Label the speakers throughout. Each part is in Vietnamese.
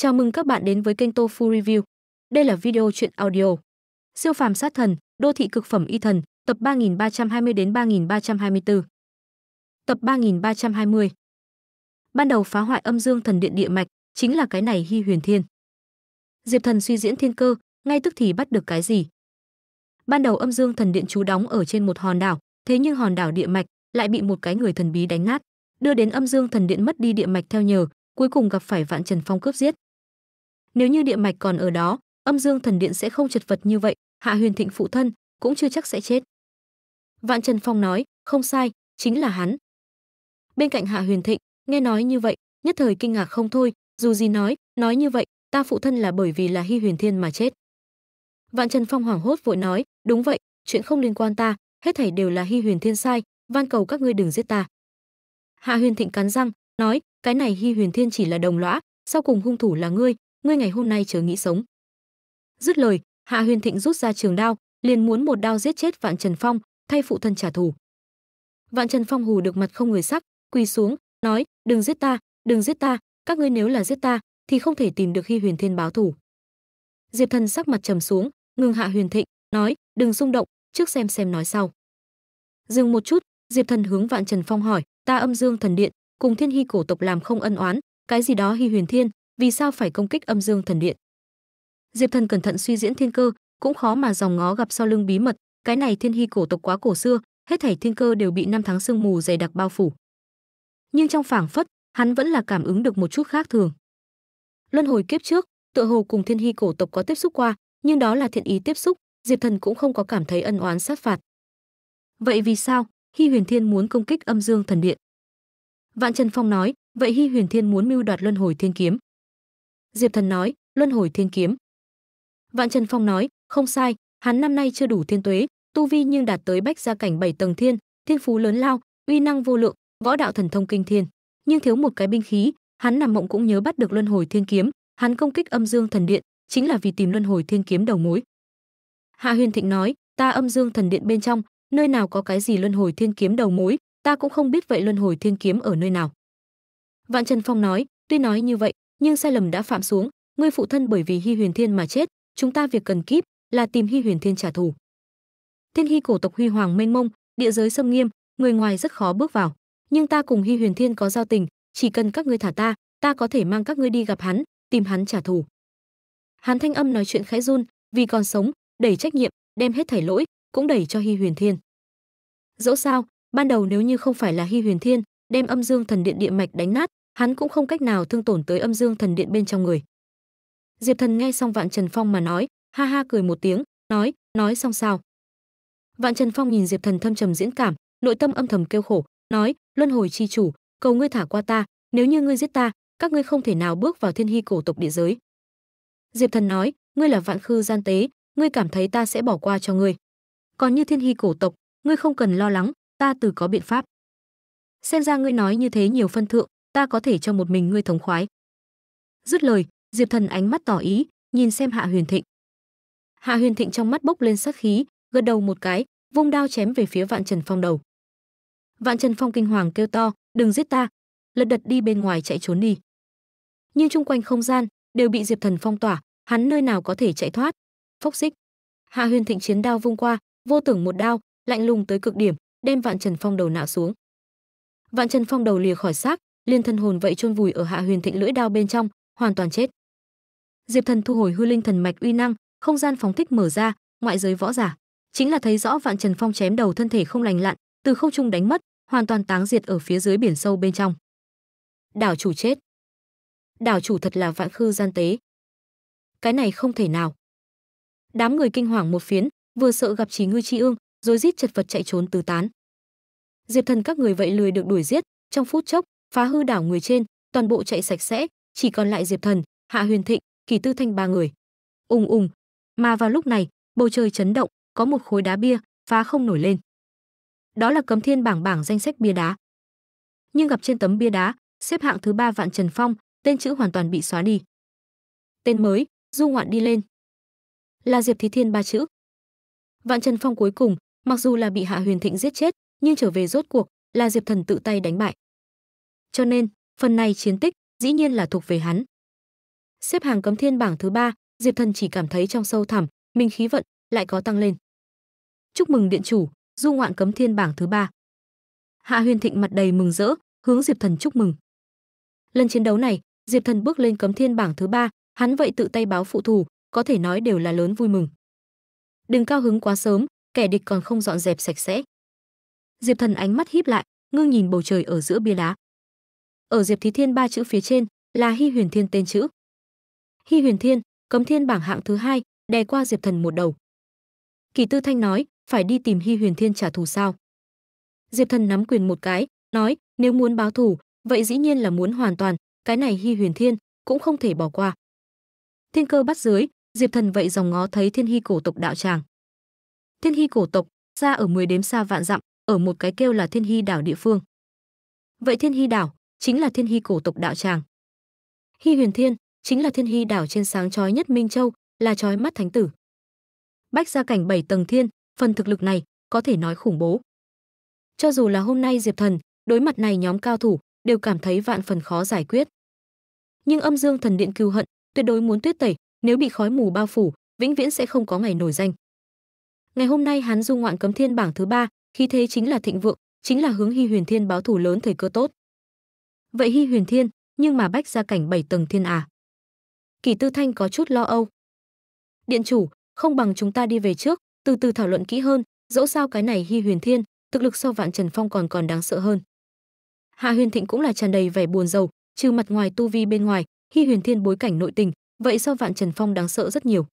Speaker 1: Chào mừng các bạn đến với kênh Tofu Review. Đây là video truyện audio. Siêu phàm sát thần, đô thị cực phẩm y thần, tập 3320 đến 3324. Tập 3320. Ban đầu phá hoại âm dương thần điện địa mạch, chính là cái này Hy Huyền Thiên. Diệp Thần suy diễn thiên cơ, ngay tức thì bắt được cái gì? Ban đầu âm dương thần điện chú đóng ở trên một hòn đảo, thế nhưng hòn đảo địa mạch lại bị một cái người thần bí đánh nát, đưa đến âm dương thần điện mất đi địa mạch theo nhờ, cuối cùng gặp phải Vạn Trần Phong cướp giết, nếu như địa mạch còn ở đó âm dương thần điện sẽ không chật vật như vậy hạ huyền thịnh phụ thân cũng chưa chắc sẽ chết vạn trần phong nói không sai chính là hắn bên cạnh hạ huyền thịnh nghe nói như vậy nhất thời kinh ngạc không thôi dù gì nói nói như vậy ta phụ thân là bởi vì là hy huyền thiên mà chết vạn trần phong hoảng hốt vội nói đúng vậy chuyện không liên quan ta hết thảy đều là hy huyền thiên sai van cầu các ngươi đừng giết ta hạ huyền thịnh cắn răng nói cái này hy huyền thiên chỉ là đồng lõa sau cùng hung thủ là ngươi ngươi ngày hôm nay chớ nghĩ sống dứt lời hạ huyền thịnh rút ra trường đao liền muốn một đao giết chết vạn trần phong thay phụ thân trả thù vạn trần phong hù được mặt không người sắc quỳ xuống nói đừng giết ta đừng giết ta các ngươi nếu là giết ta thì không thể tìm được khi huyền thiên báo thù. diệp thần sắc mặt trầm xuống ngừng hạ huyền thịnh nói đừng xung động trước xem xem nói sau dừng một chút diệp thần hướng vạn trần phong hỏi ta âm dương thần điện cùng thiên hi cổ tộc làm không ân oán cái gì đó hy huyền thiên vì sao phải công kích âm dương thần điện diệp thần cẩn thận suy diễn thiên cơ cũng khó mà dòng ngó gặp sau lưng bí mật cái này thiên hy cổ tộc quá cổ xưa hết thảy thiên cơ đều bị năm tháng sương mù dày đặc bao phủ nhưng trong phảng phất hắn vẫn là cảm ứng được một chút khác thường luân hồi kiếp trước tựa hồ cùng thiên hy cổ tộc có tiếp xúc qua nhưng đó là thiện ý tiếp xúc diệp thần cũng không có cảm thấy ân oán sát phạt vậy vì sao hy huyền thiên muốn công kích âm dương thần điện vạn trần phong nói vậy hy huyền thiên muốn mưu đoạt luân hồi thiên kiếm Diệp Thần nói, luân hồi thiên kiếm. Vạn Trần Phong nói, không sai, hắn năm nay chưa đủ thiên tuế, tu vi nhưng đạt tới bách gia cảnh bảy tầng thiên, thiên phú lớn lao, uy năng vô lượng, võ đạo thần thông kinh thiên, nhưng thiếu một cái binh khí, hắn nằm mộng cũng nhớ bắt được luân hồi thiên kiếm, hắn công kích âm dương thần điện, chính là vì tìm luân hồi thiên kiếm đầu mối. Hạ Huyền Thịnh nói, ta âm dương thần điện bên trong, nơi nào có cái gì luân hồi thiên kiếm đầu mối, ta cũng không biết vậy luân hồi thiên kiếm ở nơi nào. Vạn Trần Phong nói, tuy nói như vậy, nhưng sai lầm đã phạm xuống ngươi phụ thân bởi vì Hi huyền thiên mà chết chúng ta việc cần kíp là tìm Hi huyền thiên trả thù thiên hy cổ tộc huy hoàng mênh mông địa giới xâm nghiêm người ngoài rất khó bước vào nhưng ta cùng Hi huyền thiên có giao tình chỉ cần các ngươi thả ta ta có thể mang các ngươi đi gặp hắn tìm hắn trả thù hắn thanh âm nói chuyện khẽ run vì còn sống đẩy trách nhiệm đem hết thảy lỗi cũng đẩy cho Hi huyền thiên dẫu sao ban đầu nếu như không phải là Hi huyền thiên đem âm dương thần điện địa mạch đánh nát hắn cũng không cách nào thương tổn tới âm dương thần điện bên trong người. Diệp Thần nghe xong Vạn Trần Phong mà nói, ha ha cười một tiếng, nói, nói xong sao? Vạn Trần Phong nhìn Diệp Thần thâm trầm diễn cảm, nội tâm âm thầm kêu khổ, nói, luân hồi chi chủ, cầu ngươi thả qua ta, nếu như ngươi giết ta, các ngươi không thể nào bước vào thiên hy cổ tộc địa giới. Diệp Thần nói, ngươi là vạn khư gian tế, ngươi cảm thấy ta sẽ bỏ qua cho ngươi. Còn như thiên hy cổ tộc, ngươi không cần lo lắng, ta từ có biện pháp. Xem ra ngươi nói như thế nhiều phân thượng, ta có thể cho một mình ngươi thống khoái dứt lời diệp thần ánh mắt tỏ ý nhìn xem hạ huyền thịnh hạ huyền thịnh trong mắt bốc lên sát khí gật đầu một cái vung đao chém về phía vạn trần phong đầu vạn trần phong kinh hoàng kêu to đừng giết ta lật đật đi bên ngoài chạy trốn đi nhưng chung quanh không gian đều bị diệp thần phong tỏa hắn nơi nào có thể chạy thoát phốc xích hạ huyền thịnh chiến đao vung qua vô tưởng một đao lạnh lùng tới cực điểm đem vạn trần phong đầu nạo xuống vạn trần phong đầu lìa khỏi xác liên thân hồn vậy chôn vùi ở hạ huyền thịnh lưỡi đao bên trong, hoàn toàn chết. Diệp Thần thu hồi hư linh thần mạch uy năng, không gian phóng thích mở ra, ngoại giới võ giả, chính là thấy rõ Vạn Trần Phong chém đầu thân thể không lành lặn, từ không trung đánh mất, hoàn toàn táng diệt ở phía dưới biển sâu bên trong. Đảo chủ chết. Đảo chủ thật là vạn khư gian tế. Cái này không thể nào. Đám người kinh hoàng một phiến, vừa sợ gặp Chí Ngư Chi Ương, rồi rít chật vật chạy trốn tứ tán. Diệp Thần các người vậy lười được đuổi giết, trong phút chốc, phá hư đảo người trên toàn bộ chạy sạch sẽ chỉ còn lại diệp thần hạ huyền thịnh kỳ tư thanh ba người ùng ùng mà vào lúc này bầu trời chấn động có một khối đá bia phá không nổi lên đó là cấm thiên bảng bảng danh sách bia đá nhưng gặp trên tấm bia đá xếp hạng thứ ba vạn trần phong tên chữ hoàn toàn bị xóa đi tên mới du ngoạn đi lên là diệp thí thiên ba chữ vạn trần phong cuối cùng mặc dù là bị hạ huyền thịnh giết chết nhưng trở về rốt cuộc là diệp thần tự tay đánh bại cho nên phần này chiến tích dĩ nhiên là thuộc về hắn. Xếp hàng cấm thiên bảng thứ ba, Diệp Thần chỉ cảm thấy trong sâu thẳm, minh khí vận lại có tăng lên. Chúc mừng điện chủ, du ngoạn cấm thiên bảng thứ ba. Hạ Huyền Thịnh mặt đầy mừng rỡ, hướng Diệp Thần chúc mừng. Lần chiến đấu này, Diệp Thần bước lên cấm thiên bảng thứ ba, hắn vậy tự tay báo phụ thủ, có thể nói đều là lớn vui mừng. Đừng cao hứng quá sớm, kẻ địch còn không dọn dẹp sạch sẽ. Diệp Thần ánh mắt híp lại, ngưng nhìn bầu trời ở giữa bia đá ở diệp thí thiên ba chữ phía trên là hi huyền thiên tên chữ hi huyền thiên cấm thiên bảng hạng thứ hai đè qua diệp thần một đầu kỳ tư thanh nói phải đi tìm hi huyền thiên trả thù sao diệp thần nắm quyền một cái nói nếu muốn báo thù vậy dĩ nhiên là muốn hoàn toàn cái này hi huyền thiên cũng không thể bỏ qua thiên cơ bắt dưới diệp thần vậy dòng ngó thấy thiên hy cổ tộc đạo tràng thiên hy cổ tộc ra ở 10 đếm xa vạn dặm ở một cái kêu là thiên hy đảo địa phương vậy thiên hy đảo chính là thiên hy cổ tộc đạo tràng. Hy Huyền Thiên chính là thiên hy đảo trên sáng chói nhất Minh Châu, là chói mắt thánh tử. Bách gia cảnh bảy tầng thiên, phần thực lực này có thể nói khủng bố. Cho dù là hôm nay Diệp Thần, đối mặt này nhóm cao thủ đều cảm thấy vạn phần khó giải quyết. Nhưng âm dương thần điện cứu hận, tuyệt đối muốn tuyết tẩy, nếu bị khói mù bao phủ, vĩnh viễn sẽ không có ngày nổi danh. Ngày hôm nay hắn du ngoạn cấm thiên bảng thứ ba, khí thế chính là thịnh vượng, chính là hướng Hy Huyền Thiên báo thủ lớn thời cơ tốt. Vậy Hy Huyền Thiên, nhưng mà bách ra cảnh bảy tầng thiên à? Kỳ Tư Thanh có chút lo âu. Điện chủ, không bằng chúng ta đi về trước, từ từ thảo luận kỹ hơn, dẫu sao cái này Hy Huyền Thiên, thực lực so vạn Trần Phong còn còn đáng sợ hơn. Hạ Huyền Thịnh cũng là tràn đầy vẻ buồn rầu, trừ mặt ngoài tu vi bên ngoài, Hy Huyền Thiên bối cảnh nội tình, vậy so vạn Trần Phong đáng sợ rất nhiều.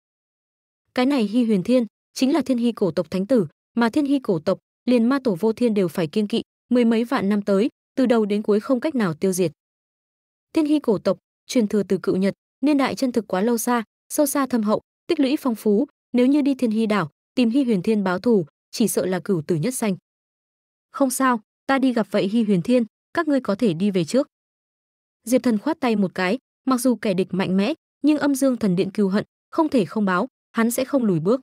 Speaker 1: Cái này Hy Huyền Thiên chính là Thiên Hy cổ tộc thánh tử, mà Thiên Hy cổ tộc, liền ma tổ vô thiên đều phải kiên kỵ, mười mấy vạn năm tới, từ đầu đến cuối không cách nào tiêu diệt. Thiên hy cổ tộc, truyền thừa từ cựu Nhật, niên đại chân thực quá lâu xa, sâu xa thâm hậu, tích lũy phong phú, nếu như đi Thiên hy đảo, tìm Hy Huyền Thiên báo thù, chỉ sợ là cửu tử nhất xanh. Không sao, ta đi gặp vậy Hy Huyền Thiên, các ngươi có thể đi về trước. Diệp Thần khoát tay một cái, mặc dù kẻ địch mạnh mẽ, nhưng âm dương thần điện cứu hận, không thể không báo, hắn sẽ không lùi bước.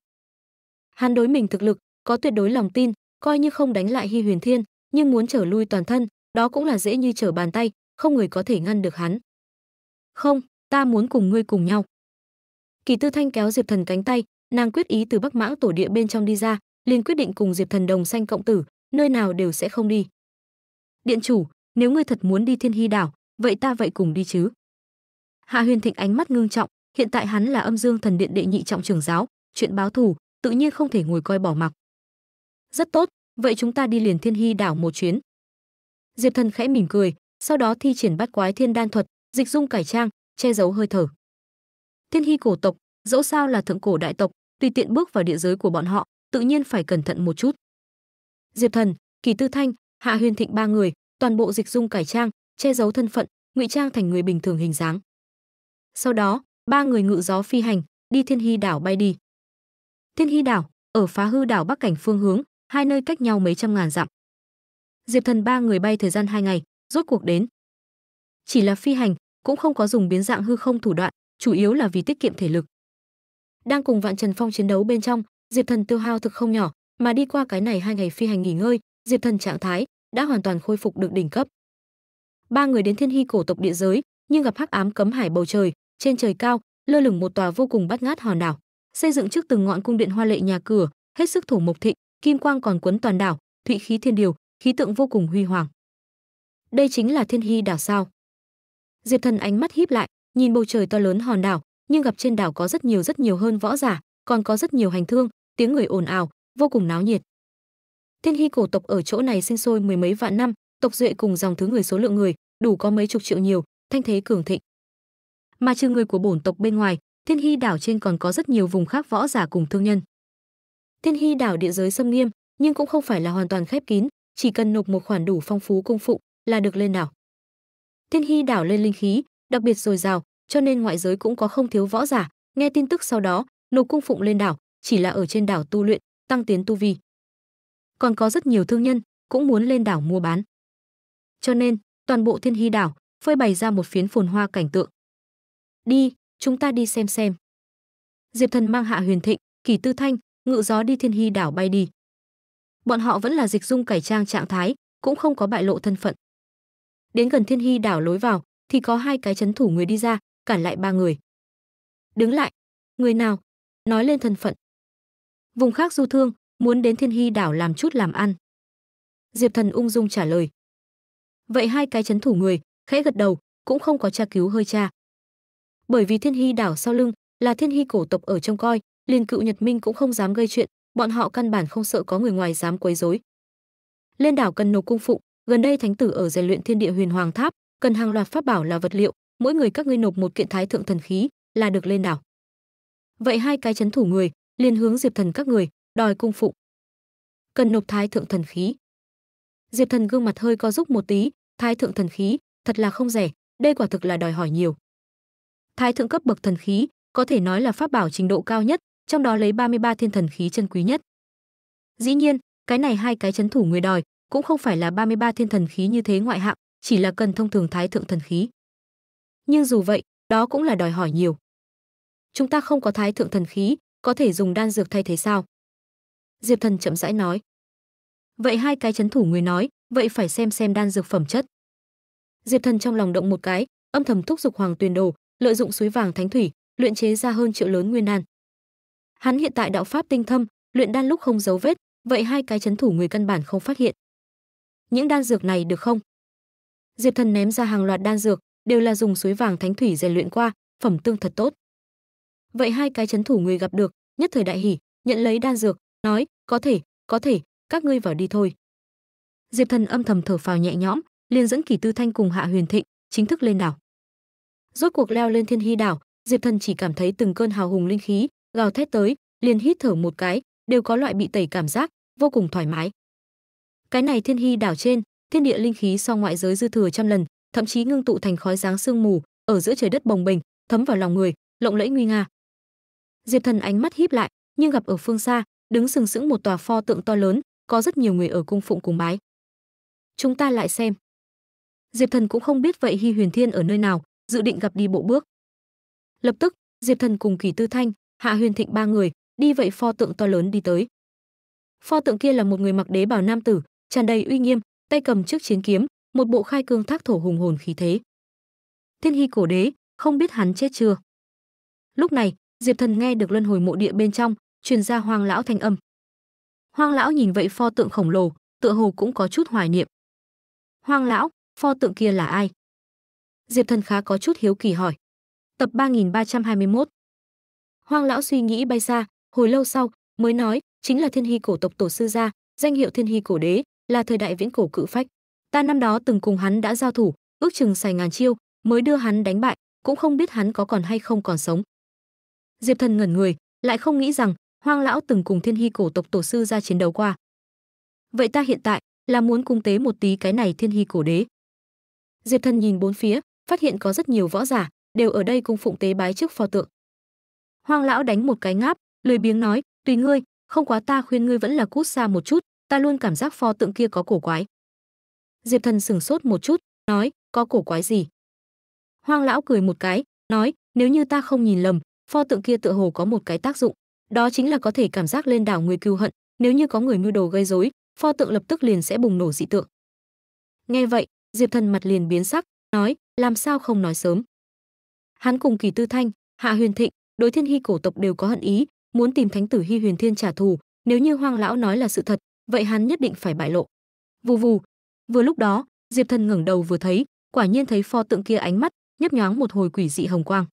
Speaker 1: Hắn đối mình thực lực, có tuyệt đối lòng tin, coi như không đánh lại Hy Huyền Thiên, nhưng muốn trở lui toàn thân, đó cũng là dễ như trở bàn tay, không người có thể ngăn được hắn. "Không, ta muốn cùng ngươi cùng nhau." Kỳ Tư Thanh kéo Diệp Thần cánh tay, nàng quyết ý từ Bắc Mãng tổ địa bên trong đi ra, liền quyết định cùng Diệp Thần đồng sanh cộng tử, nơi nào đều sẽ không đi. "Điện chủ, nếu ngươi thật muốn đi Thiên Hy đảo, vậy ta vậy cùng đi chứ?" Hạ Huyền Thịnh ánh mắt ngưng trọng, hiện tại hắn là Âm Dương Thần Điện đệ nhị trọng trưởng giáo, chuyện báo thù, tự nhiên không thể ngồi coi bỏ mặc. "Rất tốt, vậy chúng ta đi liền Thiên Hy đảo một chuyến, diệp thần khẽ mỉm cười sau đó thi triển bát quái thiên đan thuật dịch dung cải trang che giấu hơi thở thiên hy cổ tộc dẫu sao là thượng cổ đại tộc tùy tiện bước vào địa giới của bọn họ tự nhiên phải cẩn thận một chút diệp thần kỳ tư thanh hạ huyền thịnh ba người toàn bộ dịch dung cải trang che giấu thân phận ngụy trang thành người bình thường hình dáng sau đó ba người ngự gió phi hành đi thiên hy đảo bay đi thiên hy đảo ở phá hư đảo bắc cảnh phương hướng hai nơi cách nhau mấy trăm ngàn dặm diệp thần ba người bay thời gian hai ngày rốt cuộc đến chỉ là phi hành cũng không có dùng biến dạng hư không thủ đoạn chủ yếu là vì tiết kiệm thể lực đang cùng vạn trần phong chiến đấu bên trong diệp thần tiêu hao thực không nhỏ mà đi qua cái này hai ngày phi hành nghỉ ngơi diệp thần trạng thái đã hoàn toàn khôi phục được đỉnh cấp ba người đến thiên hy cổ tộc địa giới nhưng gặp hắc ám cấm hải bầu trời trên trời cao lơ lửng một tòa vô cùng bắt ngát hòn đảo xây dựng trước từng ngọn cung điện hoa lệ nhà cửa hết sức thủ mộc thịnh kim quang còn quấn toàn đảo thụy khí thiên điều khí tượng vô cùng huy hoàng. Đây chính là Thiên Hy đảo sao? Diệp Thần ánh mắt híp lại, nhìn bầu trời to lớn hòn đảo, nhưng gặp trên đảo có rất nhiều rất nhiều hơn võ giả, còn có rất nhiều hành thương, tiếng người ồn ào, vô cùng náo nhiệt. Thiên Hy cổ tộc ở chỗ này sinh sôi mười mấy vạn năm, tộc duệ cùng dòng thứ người số lượng người, đủ có mấy chục triệu nhiều, thanh thế cường thịnh. Mà trừ người của bổn tộc bên ngoài, Thiên Hy đảo trên còn có rất nhiều vùng khác võ giả cùng thương nhân. Thiên Hy đảo địa giới xâm nghiêm, nhưng cũng không phải là hoàn toàn khép kín, chỉ cần nộp một khoản đủ phong phú cung phụng là được lên đảo. Thiên Hy đảo lên linh khí, đặc biệt dồi dào, cho nên ngoại giới cũng có không thiếu võ giả, nghe tin tức sau đó, nộp cung phụng lên đảo, chỉ là ở trên đảo tu luyện, tăng tiến tu vi. Còn có rất nhiều thương nhân cũng muốn lên đảo mua bán. Cho nên, toàn bộ Thiên Hy đảo phơi bày ra một phiến phồn hoa cảnh tượng. Đi, chúng ta đi xem xem. Diệp Thần mang Hạ Huyền Thịnh, Kỳ Tư Thanh, ngự gió đi Thiên Hy đảo bay đi bọn họ vẫn là dịch dung cải trang trạng thái cũng không có bại lộ thân phận đến gần thiên hy đảo lối vào thì có hai cái chấn thủ người đi ra cản lại ba người đứng lại người nào nói lên thân phận vùng khác du thương muốn đến thiên hy đảo làm chút làm ăn diệp thần ung dung trả lời vậy hai cái chấn thủ người khẽ gật đầu cũng không có tra cứu hơi cha bởi vì thiên hy đảo sau lưng là thiên hy cổ tộc ở trong coi liền cựu nhật minh cũng không dám gây chuyện bọn họ căn bản không sợ có người ngoài dám quấy rối. Lên đảo cần nộp cung phụng, gần đây thánh tử ở rèn luyện thiên địa huyền hoàng tháp, cần hàng loạt pháp bảo là vật liệu, mỗi người các ngươi nộp một kiện thái thượng thần khí là được lên đảo. Vậy hai cái chấn thủ người, liền hướng Diệp Thần các người, đòi cung phụng. Cần nộp thái thượng thần khí. Diệp Thần gương mặt hơi co giúp một tí, thái thượng thần khí, thật là không rẻ, đây quả thực là đòi hỏi nhiều. Thái thượng cấp bậc thần khí, có thể nói là pháp bảo trình độ cao nhất, trong đó lấy 33 thiên thần khí chân quý nhất. Dĩ nhiên, cái này hai cái chấn thủ người đòi cũng không phải là 33 thiên thần khí như thế ngoại hạng, chỉ là cần thông thường thái thượng thần khí. Nhưng dù vậy, đó cũng là đòi hỏi nhiều. Chúng ta không có thái thượng thần khí, có thể dùng đan dược thay thế sao? Diệp Thần chậm rãi nói. Vậy hai cái chấn thủ người nói, vậy phải xem xem đan dược phẩm chất. Diệp Thần trong lòng động một cái, âm thầm thúc giục Hoàng Tuyền Đồ, lợi dụng suối vàng thánh thủy, luyện chế ra hơn triệu lớn nguyên đan. Hắn hiện tại đạo pháp tinh thâm, luyện đan lúc không dấu vết, vậy hai cái chấn thủ người căn bản không phát hiện. Những đan dược này được không? Diệp Thần ném ra hàng loạt đan dược, đều là dùng suối vàng thánh thủy rèn luyện qua, phẩm tương thật tốt. Vậy hai cái chấn thủ người gặp được, nhất thời đại hỉ, nhận lấy đan dược, nói, có thể, có thể, các ngươi vào đi thôi. Diệp Thần âm thầm thở phào nhẹ nhõm, liền dẫn kỷ Tư Thanh cùng Hạ Huyền Thịnh chính thức lên đảo. Rốt cuộc leo lên Thiên Hy đảo, Diệp Thần chỉ cảm thấy từng cơn hào hùng linh khí gào thét tới, liền hít thở một cái, đều có loại bị tẩy cảm giác, vô cùng thoải mái. Cái này thiên hy đảo trên, thiên địa linh khí so ngoại giới dư thừa trăm lần, thậm chí ngưng tụ thành khói dáng sương mù, ở giữa trời đất bồng bềnh, thấm vào lòng người, lộng lẫy nguy nga. Diệp Thần ánh mắt híp lại, nhưng gặp ở phương xa, đứng sừng sững một tòa pho tượng to lớn, có rất nhiều người ở cung phụng cùng bái. Chúng ta lại xem. Diệp Thần cũng không biết vậy Hi Huyền Thiên ở nơi nào, dự định gặp đi bộ bước. Lập tức, Diệp Thần cùng Kỳ Tư Thanh, Hạ Huyền Thịnh ba người, đi vậy pho tượng to lớn đi tới. Pho tượng kia là một người mặc đế bào nam tử, tràn đầy uy nghiêm, tay cầm trước chiến kiếm, một bộ khai cương thác thổ hùng hồn khí thế. Thiên Hy cổ đế, không biết hắn chết chưa. Lúc này, Diệp Thần nghe được luân hồi mộ địa bên trong truyền ra Hoang lão thanh âm. Hoang lão nhìn vậy pho tượng khổng lồ, tựa hồ cũng có chút hoài niệm. Hoang lão, pho tượng kia là ai? Diệp Thần khá có chút hiếu kỳ hỏi. Tập 3321 hoang lão suy nghĩ bay xa hồi lâu sau mới nói chính là thiên hy cổ tộc tổ sư gia danh hiệu thiên hy cổ đế là thời đại viễn cổ cự phách ta năm đó từng cùng hắn đã giao thủ ước chừng xài ngàn chiêu mới đưa hắn đánh bại cũng không biết hắn có còn hay không còn sống diệp thần ngẩn người lại không nghĩ rằng hoang lão từng cùng thiên hy cổ tộc tổ sư gia chiến đấu qua vậy ta hiện tại là muốn cung tế một tí cái này thiên hy cổ đế diệp thần nhìn bốn phía phát hiện có rất nhiều võ giả đều ở đây cung phụng tế bái trước pho tượng Hoang lão đánh một cái ngáp, lười biếng nói, "Tùy ngươi, không quá ta khuyên ngươi vẫn là cút xa một chút, ta luôn cảm giác pho tượng kia có cổ quái." Diệp Thần sửng sốt một chút, nói, "Có cổ quái gì?" Hoang lão cười một cái, nói, "Nếu như ta không nhìn lầm, pho tượng kia tựa hồ có một cái tác dụng, đó chính là có thể cảm giác lên đảo người cừu hận, nếu như có người mưu đồ gây rối, pho tượng lập tức liền sẽ bùng nổ dị tượng." Nghe vậy, Diệp Thần mặt liền biến sắc, nói, "Làm sao không nói sớm?" Hắn cùng Kỳ Tư Thanh, Hạ Huyền Thịnh, đối thiên hy cổ tộc đều có hận ý muốn tìm thánh tử hy huyền thiên trả thù nếu như hoang lão nói là sự thật vậy hắn nhất định phải bại lộ vù vù vừa lúc đó diệp thần ngẩng đầu vừa thấy quả nhiên thấy pho tượng kia ánh mắt nhấp nhoáng một hồi quỷ dị hồng quang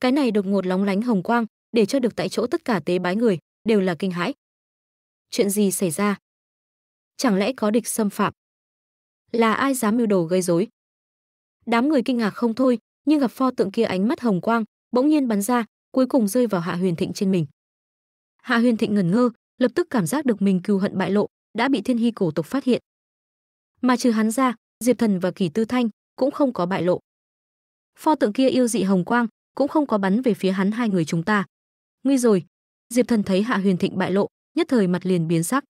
Speaker 1: cái này đột ngột lóng lánh hồng quang để cho được tại chỗ tất cả tế bái người đều là kinh hãi chuyện gì xảy ra chẳng lẽ có địch xâm phạm là ai dám mưu đồ gây rối đám người kinh ngạc không thôi nhưng gặp pho tượng kia ánh mắt hồng quang bỗng nhiên bắn ra cuối cùng rơi vào hạ huyền thịnh trên mình hạ huyền thịnh ngẩn ngơ lập tức cảm giác được mình cừu hận bại lộ đã bị thiên hy cổ tộc phát hiện mà trừ hắn ra diệp thần và kỳ tư thanh cũng không có bại lộ pho tượng kia yêu dị hồng quang cũng không có bắn về phía hắn hai người chúng ta nguy rồi diệp thần thấy hạ huyền thịnh bại lộ nhất thời mặt liền biến sắc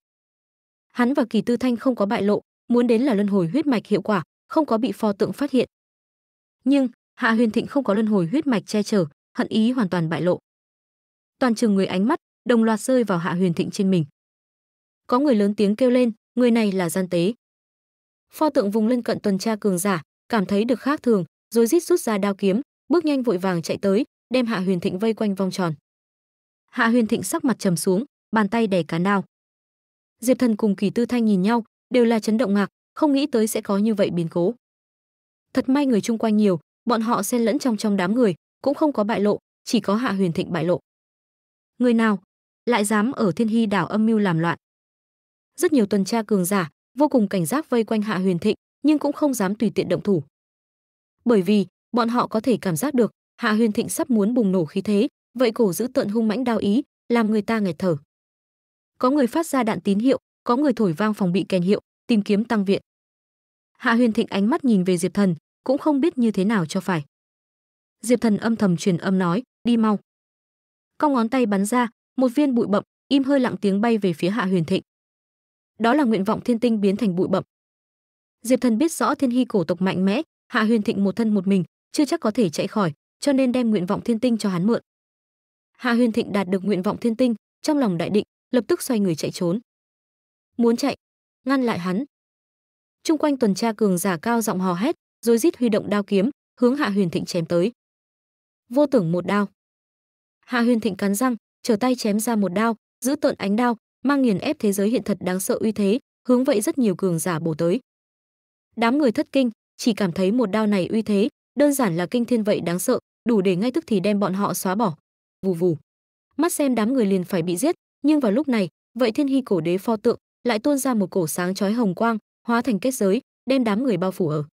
Speaker 1: hắn và kỳ tư thanh không có bại lộ muốn đến là luân hồi huyết mạch hiệu quả không có bị pho tượng phát hiện nhưng hạ huyền thịnh không có luân hồi huyết mạch che chở hận ý hoàn toàn bại lộ. Toàn trường người ánh mắt đồng loạt rơi vào Hạ Huyền Thịnh trên mình. Có người lớn tiếng kêu lên, người này là gian tế. Pho tượng vùng lân cận tuần tra cường giả, cảm thấy được khác thường, rồi rít rút ra đao kiếm, bước nhanh vội vàng chạy tới, đem Hạ Huyền Thịnh vây quanh vòng tròn. Hạ Huyền Thịnh sắc mặt trầm xuống, bàn tay đè cá đao. Diệp Thần cùng Kỳ Tư Thanh nhìn nhau, đều là chấn động ngạc, không nghĩ tới sẽ có như vậy biến cố. Thật may người chung quanh nhiều, bọn họ xen lẫn trong trong đám người, cũng không có bại lộ, chỉ có Hạ Huyền Thịnh bại lộ. Người nào lại dám ở Thiên Hy đảo âm mưu làm loạn? Rất nhiều tuần tra cường giả vô cùng cảnh giác vây quanh Hạ Huyền Thịnh, nhưng cũng không dám tùy tiện động thủ. Bởi vì, bọn họ có thể cảm giác được, Hạ Huyền Thịnh sắp muốn bùng nổ khí thế, vậy cổ giữ tận hung mãnh đao ý, làm người ta nghẹt thở. Có người phát ra đạn tín hiệu, có người thổi vang phòng bị kèn hiệu, tìm kiếm tăng viện. Hạ Huyền Thịnh ánh mắt nhìn về Diệp Thần, cũng không biết như thế nào cho phải diệp thần âm thầm truyền âm nói đi mau cong ngón tay bắn ra một viên bụi bậm im hơi lặng tiếng bay về phía hạ huyền thịnh đó là nguyện vọng thiên tinh biến thành bụi bậm diệp thần biết rõ thiên hy cổ tộc mạnh mẽ hạ huyền thịnh một thân một mình chưa chắc có thể chạy khỏi cho nên đem nguyện vọng thiên tinh cho hắn mượn hạ huyền thịnh đạt được nguyện vọng thiên tinh trong lòng đại định lập tức xoay người chạy trốn muốn chạy ngăn lại hắn Trung quanh tuần tra cường giả cao giọng hò hét rồi rít huy động đao kiếm hướng hạ huyền thịnh chém tới vô tưởng một đao. Hạ Huyền Thịnh cắn răng, trở tay chém ra một đao, giữ tợn ánh đao, mang nghiền ép thế giới hiện thật đáng sợ uy thế, hướng vậy rất nhiều cường giả bổ tới. Đám người thất kinh, chỉ cảm thấy một đao này uy thế, đơn giản là kinh thiên vậy đáng sợ, đủ để ngay tức thì đem bọn họ xóa bỏ. Vù vù. Mắt xem đám người liền phải bị giết, nhưng vào lúc này, vậy Thiên Hy cổ đế pho tượng lại tuôn ra một cổ sáng chói hồng quang, hóa thành kết giới, đem đám người bao phủ ở.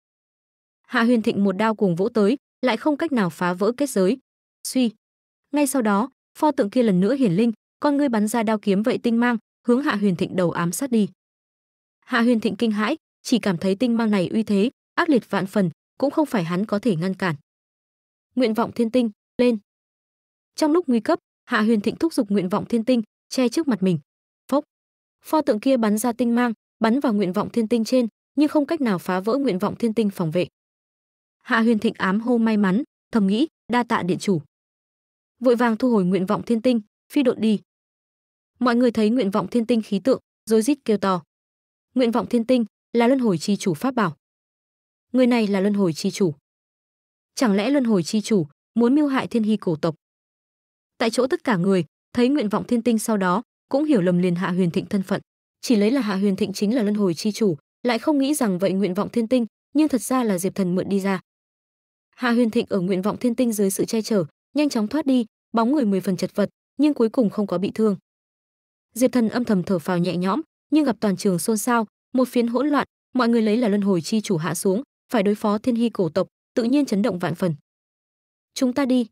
Speaker 1: Hạ Huyền Thịnh một đao cuồng vỗ tới, lại không cách nào phá vỡ kết giới. Suy. Ngay sau đó, pho tượng kia lần nữa hiển linh, con ngươi bắn ra đao kiếm vậy tinh mang, hướng Hạ Huyền Thịnh đầu ám sát đi. Hạ Huyền Thịnh kinh hãi, chỉ cảm thấy tinh mang này uy thế, ác liệt vạn phần, cũng không phải hắn có thể ngăn cản. Nguyện vọng thiên tinh, lên. Trong lúc nguy cấp, Hạ Huyền Thịnh thúc giục nguyện vọng thiên tinh, che trước mặt mình. Phốc. Pho tượng kia bắn ra tinh mang, bắn vào nguyện vọng thiên tinh trên, nhưng không cách nào phá vỡ nguyện vọng thiên tinh phòng vệ. Hạ Huyền Thịnh ám hô may mắn, thầm nghĩ, đa tạ điện chủ. Vội vàng thu hồi nguyện vọng thiên tinh, phi độn đi. Mọi người thấy nguyện vọng thiên tinh khí tượng, rối rít kêu to. Nguyện vọng thiên tinh là luân hồi chi chủ pháp bảo. Người này là luân hồi chi chủ. Chẳng lẽ luân hồi chi chủ muốn mưu hại thiên hy cổ tộc? Tại chỗ tất cả người thấy nguyện vọng thiên tinh sau đó cũng hiểu lầm liền Hạ Huyền Thịnh thân phận, chỉ lấy là Hạ Huyền Thịnh chính là luân hồi chi chủ, lại không nghĩ rằng vậy nguyện vọng thiên tinh, nhưng thật ra là Diệp Thần mượn đi ra. Hạ Huyền Thịnh ở nguyện vọng thiên tinh dưới sự che chở, nhanh chóng thoát đi, bóng người mười phần chật vật, nhưng cuối cùng không có bị thương. Diệp Thần âm thầm thở phào nhẹ nhõm, nhưng gặp toàn trường xôn xao, một phiến hỗn loạn, mọi người lấy là luân hồi chi chủ hạ xuống, phải đối phó thiên hy cổ tộc, tự nhiên chấn động vạn phần. Chúng ta đi.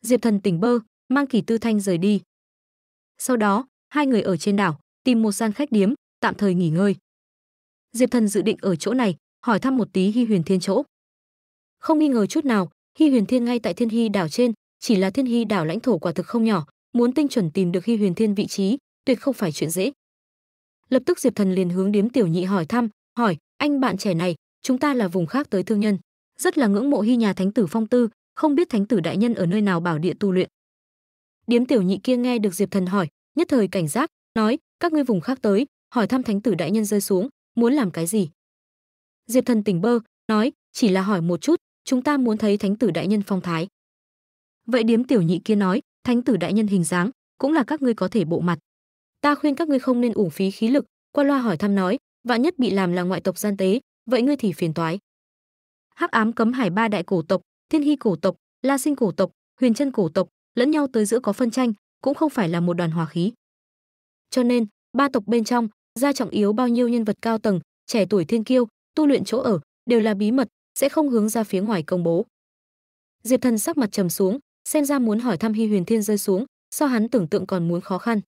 Speaker 1: Diệp Thần tỉnh bơ, mang Kỳ Tư Thanh rời đi. Sau đó, hai người ở trên đảo, tìm một gian khách điếm, tạm thời nghỉ ngơi. Diệp Thần dự định ở chỗ này, hỏi thăm một tí Hi Huyền Thiên chỗ. Không nghi ngờ chút nào, Hy Huyền Thiên ngay tại Thiên Hy đảo trên, chỉ là Thiên Hy đảo lãnh thổ quả thực không nhỏ, muốn tinh chuẩn tìm được Hy Huyền Thiên vị trí, tuyệt không phải chuyện dễ. Lập tức Diệp Thần liền hướng điếm tiểu nhị hỏi thăm, hỏi: "Anh bạn trẻ này, chúng ta là vùng khác tới thương nhân, rất là ngưỡng mộ Hy nhà thánh tử phong tư, không biết thánh tử đại nhân ở nơi nào bảo địa tu luyện?" Điếm tiểu nhị kia nghe được Diệp Thần hỏi, nhất thời cảnh giác, nói: "Các ngươi vùng khác tới, hỏi thăm thánh tử đại nhân rơi xuống, muốn làm cái gì?" Diệp Thần tỉnh bơ, nói: "Chỉ là hỏi một chút, chúng ta muốn thấy thánh tử đại nhân phong thái vậy điếm tiểu nhị kia nói thánh tử đại nhân hình dáng cũng là các ngươi có thể bộ mặt ta khuyên các ngươi không nên uổng phí khí lực qua loa hỏi thăm nói vạn nhất bị làm là ngoại tộc gian tế vậy ngươi thì phiền toái hắc ám cấm hải ba đại cổ tộc thiên hy cổ tộc la sinh cổ tộc huyền chân cổ tộc lẫn nhau tới giữa có phân tranh cũng không phải là một đoàn hòa khí cho nên ba tộc bên trong gia trọng yếu bao nhiêu nhân vật cao tầng trẻ tuổi thiên kiêu tu luyện chỗ ở đều là bí mật sẽ không hướng ra phía ngoài công bố. Diệp Thần sắc mặt trầm xuống, xem ra muốn hỏi thăm Hi Huyền Thiên rơi xuống, so hắn tưởng tượng còn muốn khó khăn.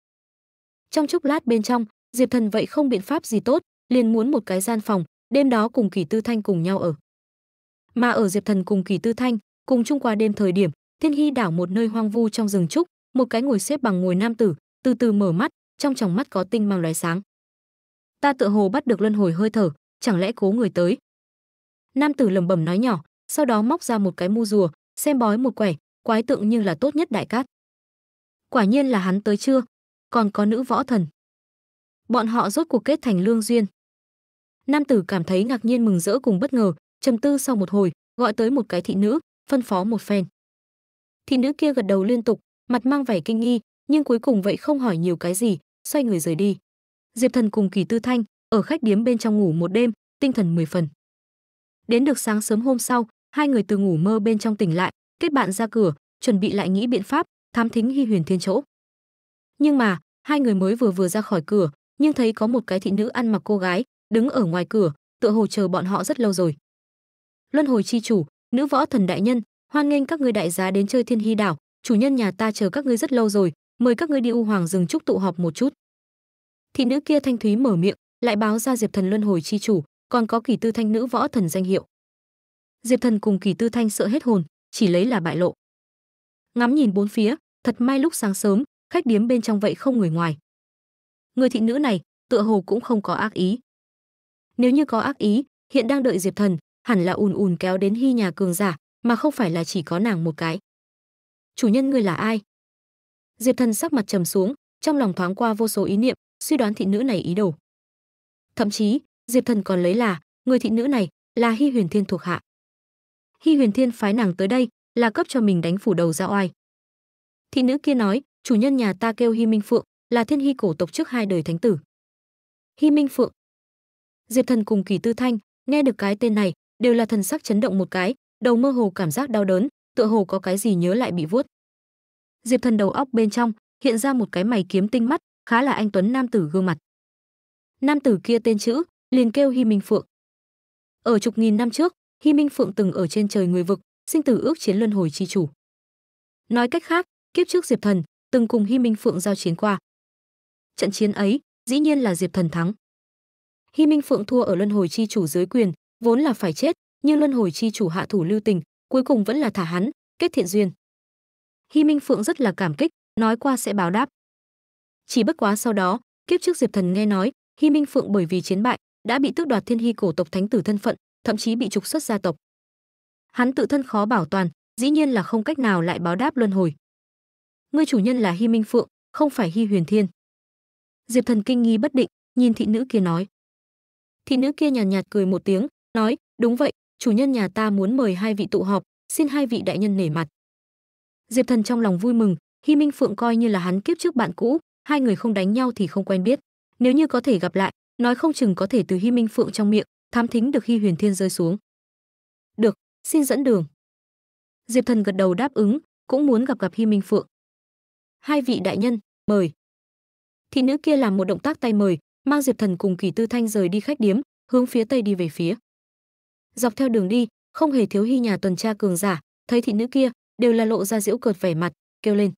Speaker 1: Trong chốc lát bên trong, Diệp Thần vậy không biện pháp gì tốt, liền muốn một cái gian phòng, đêm đó cùng Kỳ Tư Thanh cùng nhau ở. Mà ở Diệp Thần cùng Kỳ Tư Thanh, cùng chung qua đêm thời điểm, Thiên Hy đảo một nơi hoang vu trong rừng trúc, một cái ngồi xếp bằng ngồi nam tử, từ từ mở mắt, trong tròng mắt có tinh mang lóe sáng. Ta tựa hồ bắt được luân hồi hơi thở, chẳng lẽ cố người tới, nam tử lẩm bẩm nói nhỏ sau đó móc ra một cái mu rùa xem bói một quẻ quái tượng như là tốt nhất đại cát quả nhiên là hắn tới chưa còn có nữ võ thần bọn họ rốt cuộc kết thành lương duyên nam tử cảm thấy ngạc nhiên mừng rỡ cùng bất ngờ trầm tư sau một hồi gọi tới một cái thị nữ phân phó một phen thị nữ kia gật đầu liên tục mặt mang vẻ kinh nghi nhưng cuối cùng vậy không hỏi nhiều cái gì xoay người rời đi diệp thần cùng kỳ tư thanh ở khách điếm bên trong ngủ một đêm tinh thần mười phần Đến được sáng sớm hôm sau, hai người từ ngủ mơ bên trong tỉnh lại, kết bạn ra cửa, chuẩn bị lại nghĩ biện pháp thám thính Hi Huyền Thiên chỗ. Nhưng mà, hai người mới vừa vừa ra khỏi cửa, nhưng thấy có một cái thị nữ ăn mặc cô gái, đứng ở ngoài cửa, tựa hồ chờ bọn họ rất lâu rồi. Luân hồi chi chủ, nữ võ thần đại nhân, hoan nghênh các ngươi đại giá đến chơi Thiên Hy đảo, chủ nhân nhà ta chờ các ngươi rất lâu rồi, mời các ngươi đi u hoàng rừng trúc tụ họp một chút. Thị nữ kia thanh thúy mở miệng, lại báo ra Diệp Thần Luân hồi chi chủ, còn có kỳ tư thanh nữ võ thần danh hiệu diệp thần cùng kỳ tư thanh sợ hết hồn chỉ lấy là bại lộ ngắm nhìn bốn phía thật may lúc sáng sớm khách điếm bên trong vậy không người ngoài người thị nữ này tựa hồ cũng không có ác ý nếu như có ác ý hiện đang đợi diệp thần hẳn là ùn ùn kéo đến hy nhà cường giả mà không phải là chỉ có nàng một cái chủ nhân người là ai diệp thần sắc mặt trầm xuống trong lòng thoáng qua vô số ý niệm suy đoán thị nữ này ý đồ thậm chí diệp thần còn lấy là người thị nữ này là hi huyền thiên thuộc hạ hi huyền thiên phái nàng tới đây là cấp cho mình đánh phủ đầu ra oai thị nữ kia nói chủ nhân nhà ta kêu hi minh phượng là thiên Hi cổ tộc trước hai đời thánh tử hi minh phượng diệp thần cùng kỳ tư thanh nghe được cái tên này đều là thần sắc chấn động một cái đầu mơ hồ cảm giác đau đớn tựa hồ có cái gì nhớ lại bị vuốt diệp thần đầu óc bên trong hiện ra một cái mày kiếm tinh mắt khá là anh tuấn nam tử gương mặt nam tử kia tên chữ liền kêu Hy Minh Phượng. Ở chục nghìn năm trước, Hy Minh Phượng từng ở trên trời người vực, sinh tử ước chiến luân hồi chi chủ. Nói cách khác, kiếp trước Diệp Thần từng cùng Hy Minh Phượng giao chiến qua. Trận chiến ấy, dĩ nhiên là Diệp Thần thắng. Hy Minh Phượng thua ở luân hồi chi chủ dưới quyền, vốn là phải chết, nhưng luân hồi chi chủ hạ thủ lưu tình, cuối cùng vẫn là thả hắn, kết thiện duyên. Hy Minh Phượng rất là cảm kích, nói qua sẽ báo đáp. Chỉ bất quá sau đó, kiếp trước Diệp Thần nghe nói, Hy Minh Phượng bởi vì chiến bại đã bị tước đoạt thiên hy cổ tộc thánh tử thân phận, thậm chí bị trục xuất gia tộc. Hắn tự thân khó bảo toàn, dĩ nhiên là không cách nào lại báo đáp luân hồi. Ngươi chủ nhân là Hy Minh Phượng, không phải Hy Huyền Thiên. Diệp Thần kinh nghi bất định, nhìn thị nữ kia nói. Thị nữ kia nhàn nhạt, nhạt cười một tiếng, nói, đúng vậy, chủ nhân nhà ta muốn mời hai vị tụ họp, xin hai vị đại nhân nể mặt. Diệp Thần trong lòng vui mừng, Hy Minh Phượng coi như là hắn kiếp trước bạn cũ, hai người không đánh nhau thì không quen biết. Nếu như có thể gặp lại, nói không chừng có thể từ Hi Minh Phượng trong miệng thám thính được Hi Huyền Thiên rơi xuống. Được, xin dẫn đường. Diệp Thần gật đầu đáp ứng, cũng muốn gặp gặp Hi Minh Phượng. Hai vị đại nhân, mời. Thị nữ kia làm một động tác tay mời, mang Diệp Thần cùng Kỳ Tư Thanh rời đi khách điếm, hướng phía tây đi về phía. Dọc theo đường đi, không hề thiếu hi nhà tuần tra cường giả, thấy thị nữ kia, đều là lộ ra diễu cợt vẻ mặt, kêu lên: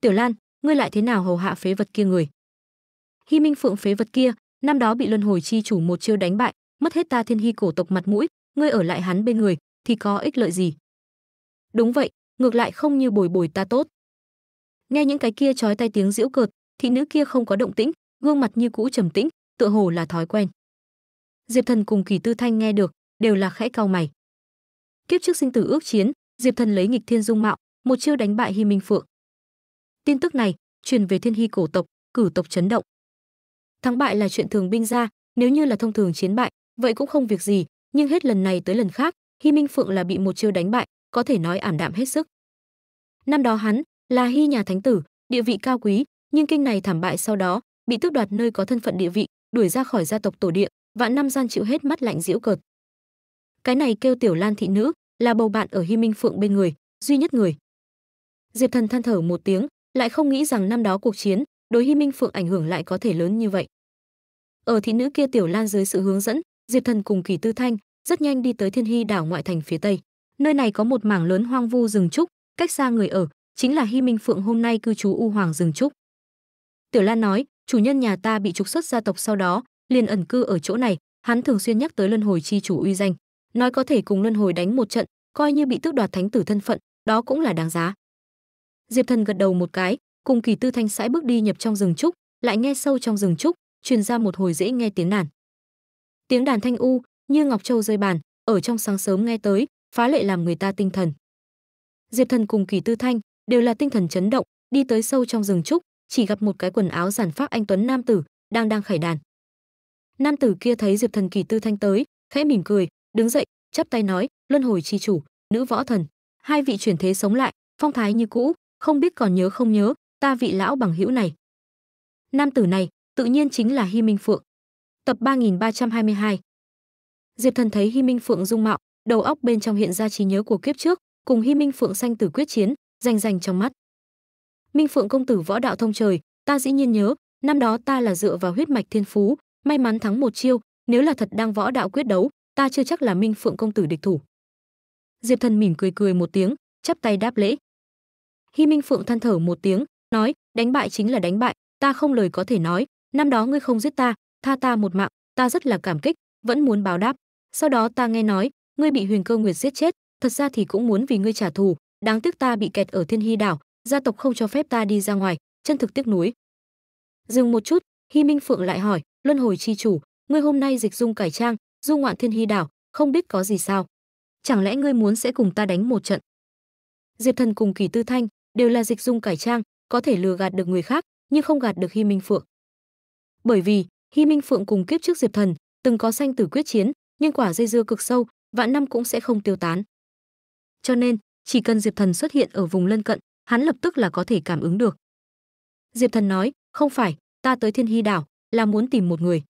Speaker 1: "Tiểu Lan, ngươi lại thế nào hầu hạ phế vật kia người?" Hi Minh Phượng phế vật kia, năm đó bị luân hồi chi chủ một chiêu đánh bại mất hết ta thiên hy cổ tộc mặt mũi ngươi ở lại hắn bên người thì có ích lợi gì đúng vậy ngược lại không như bồi bồi ta tốt nghe những cái kia trói tay tiếng giễu cợt thị nữ kia không có động tĩnh gương mặt như cũ trầm tĩnh tựa hồ là thói quen diệp thần cùng kỳ tư thanh nghe được đều là khẽ cau mày kiếp trước sinh tử ước chiến diệp thần lấy nghịch thiên dung mạo một chiêu đánh bại hi minh phượng tin tức này truyền về thiên hy cổ tộc cử tộc chấn động thắng bại là chuyện thường binh ra nếu như là thông thường chiến bại vậy cũng không việc gì nhưng hết lần này tới lần khác Hi Minh Phượng là bị một chiêu đánh bại, có thể nói ảm đạm hết sức. Năm đó hắn là Hi nhà thánh tử, địa vị cao quý, nhưng kinh này thảm bại sau đó, bị tước đoạt nơi có thân phận địa vị, đuổi ra khỏi gia tộc tổ địa, vạn năm gian chịu hết mắt lạnh diễu cợt. Cái này kêu tiểu Lan thị nữ, là bầu bạn ở Hi Minh Phượng bên người, duy nhất người. Diệp Thần than thở một tiếng, lại không nghĩ rằng năm đó cuộc chiến đối Hi Minh Phượng ảnh hưởng lại có thể lớn như vậy ở thị nữ kia tiểu lan dưới sự hướng dẫn diệp thần cùng kỳ tư thanh rất nhanh đi tới thiên hy đảo ngoại thành phía tây nơi này có một mảng lớn hoang vu rừng trúc cách xa người ở chính là hy minh phượng hôm nay cư trú u hoàng rừng trúc tiểu lan nói chủ nhân nhà ta bị trục xuất gia tộc sau đó liền ẩn cư ở chỗ này hắn thường xuyên nhắc tới luân hồi chi chủ uy danh nói có thể cùng luân hồi đánh một trận coi như bị tước đoạt thánh tử thân phận đó cũng là đáng giá diệp thần gật đầu một cái cùng kỳ tư thanh sãi bước đi nhập trong rừng trúc lại nghe sâu trong rừng trúc truyền ra một hồi dễ nghe tiếng đàn. Tiếng đàn thanh u, như ngọc châu rơi bàn, ở trong sáng sớm nghe tới, phá lệ làm người ta tinh thần. Diệp Thần cùng Kỳ Tư Thanh đều là tinh thần chấn động, đi tới sâu trong rừng trúc, chỉ gặp một cái quần áo giản pháp anh tuấn nam tử đang đang khải đàn. Nam tử kia thấy Diệp Thần Kỳ Tư Thanh tới, khẽ mỉm cười, đứng dậy, chắp tay nói, "Luân hồi chi chủ, nữ võ thần, hai vị chuyển thế sống lại, phong thái như cũ, không biết còn nhớ không nhớ, ta vị lão bằng hữu này." Nam tử này tự nhiên chính là Hi Minh Phượng. Tập 3322. Diệp Thần thấy Hi Minh Phượng dung mạo, đầu óc bên trong hiện ra trí nhớ của kiếp trước, cùng Hi Minh Phượng sanh tử quyết chiến, rành rành trong mắt. Minh Phượng công tử võ đạo thông trời, ta dĩ nhiên nhớ, năm đó ta là dựa vào huyết mạch thiên phú, may mắn thắng một chiêu, nếu là thật đang võ đạo quyết đấu, ta chưa chắc là Minh Phượng công tử địch thủ. Diệp Thần mỉm cười cười một tiếng, chắp tay đáp lễ. Hi Minh Phượng than thở một tiếng, nói, đánh bại chính là đánh bại, ta không lời có thể nói, năm đó ngươi không giết ta tha ta một mạng ta rất là cảm kích vẫn muốn báo đáp sau đó ta nghe nói ngươi bị huyền cơ nguyệt giết chết thật ra thì cũng muốn vì ngươi trả thù đáng tiếc ta bị kẹt ở thiên hy đảo gia tộc không cho phép ta đi ra ngoài chân thực tiếc núi. dừng một chút hy minh phượng lại hỏi luân hồi chi chủ ngươi hôm nay dịch dung cải trang du ngoạn thiên hy đảo không biết có gì sao chẳng lẽ ngươi muốn sẽ cùng ta đánh một trận diệp thần cùng kỳ tư thanh đều là dịch dung cải trang có thể lừa gạt được người khác nhưng không gạt được hy minh phượng bởi vì Hy Minh Phượng cùng kiếp trước Diệp Thần từng có sanh tử quyết chiến, nhưng quả dây dưa cực sâu, vạn năm cũng sẽ không tiêu tán. Cho nên, chỉ cần Diệp Thần xuất hiện ở vùng lân cận, hắn lập tức là có thể cảm ứng được. Diệp Thần nói, "Không phải, ta tới Thiên Hy đảo là muốn tìm một người."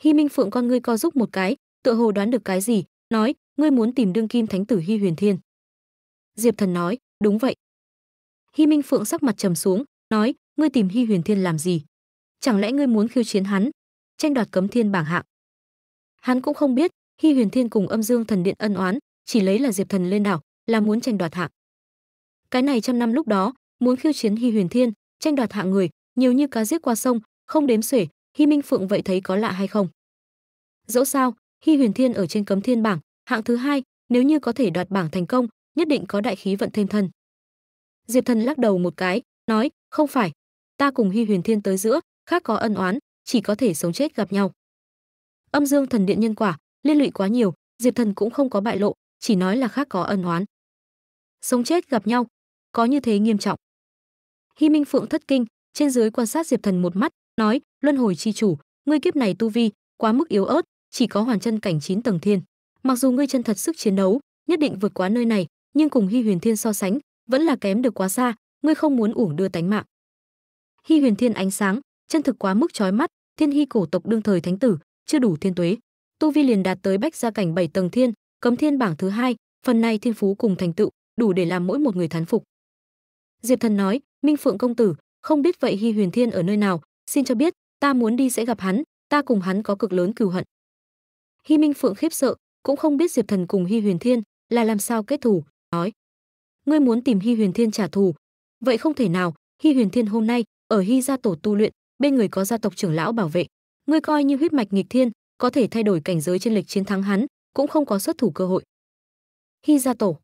Speaker 1: Hy Minh Phượng con ngươi co giúp một cái, tựa hồ đoán được cái gì, nói, "Ngươi muốn tìm đương kim thánh tử Hy Huyền Thiên?" Diệp Thần nói, "Đúng vậy." Hy Minh Phượng sắc mặt trầm xuống, nói, "Ngươi tìm Hy Huyền Thiên làm gì?" chẳng lẽ ngươi muốn khiêu chiến hắn, tranh đoạt cấm thiên bảng hạng? Hắn cũng không biết, Hi Huyền Thiên cùng Âm Dương Thần Điện ân oán, chỉ lấy là Diệp Thần lên đảo, là muốn tranh đoạt hạng. Cái này trăm năm lúc đó, muốn khiêu chiến Hi Huyền Thiên, tranh đoạt hạng người, nhiều như cá giết qua sông, không đếm xuể, Hi Minh Phượng vậy thấy có lạ hay không? Dẫu sao, Hi Huyền Thiên ở trên cấm thiên bảng, hạng thứ hai, nếu như có thể đoạt bảng thành công, nhất định có đại khí vận thêm thân. Diệp Thần lắc đầu một cái, nói, không phải, ta cùng Hi Huyền Thiên tới giữa, khác có ân oán, chỉ có thể sống chết gặp nhau. Âm dương thần điện nhân quả, liên lụy quá nhiều, Diệp Thần cũng không có bại lộ, chỉ nói là khác có ân oán. Sống chết gặp nhau, có như thế nghiêm trọng. Hi Minh Phượng thất kinh, trên dưới quan sát Diệp Thần một mắt, nói: "Luân hồi chi chủ, ngươi kiếp này tu vi quá mức yếu ớt, chỉ có hoàn chân cảnh 9 tầng thiên. Mặc dù ngươi chân thật sức chiến đấu, nhất định vượt quá nơi này, nhưng cùng Hi Huyền Thiên so sánh, vẫn là kém được quá xa, ngươi không muốn uổng đưa tánh mạng." Hi Huyền Thiên ánh sáng, chân thực quá mức chói mắt, thiên hy cổ tộc đương thời thánh tử, chưa đủ thiên tuế. Tu vi liền đạt tới bách gia cảnh bảy tầng thiên, cấm thiên bảng thứ hai, phần này thiên phú cùng thành tựu, đủ để làm mỗi một người thán phục. Diệp Thần nói, Minh Phượng công tử, không biết vậy hy Huyền Thiên ở nơi nào, xin cho biết, ta muốn đi sẽ gặp hắn, ta cùng hắn có cực lớn cừu hận. Hi Minh Phượng khiếp sợ, cũng không biết Diệp Thần cùng Hi Huyền Thiên là làm sao kết thù, nói: "Ngươi muốn tìm Hi Huyền Thiên trả thù, vậy không thể nào, Hi Huyền Thiên hôm nay ở hy gia tổ tu luyện, bên người có gia tộc trưởng lão bảo vệ ngươi coi như huyết mạch nghịch thiên có thể thay đổi cảnh giới trên lịch chiến thắng hắn cũng không có xuất thủ cơ hội hy gia tổ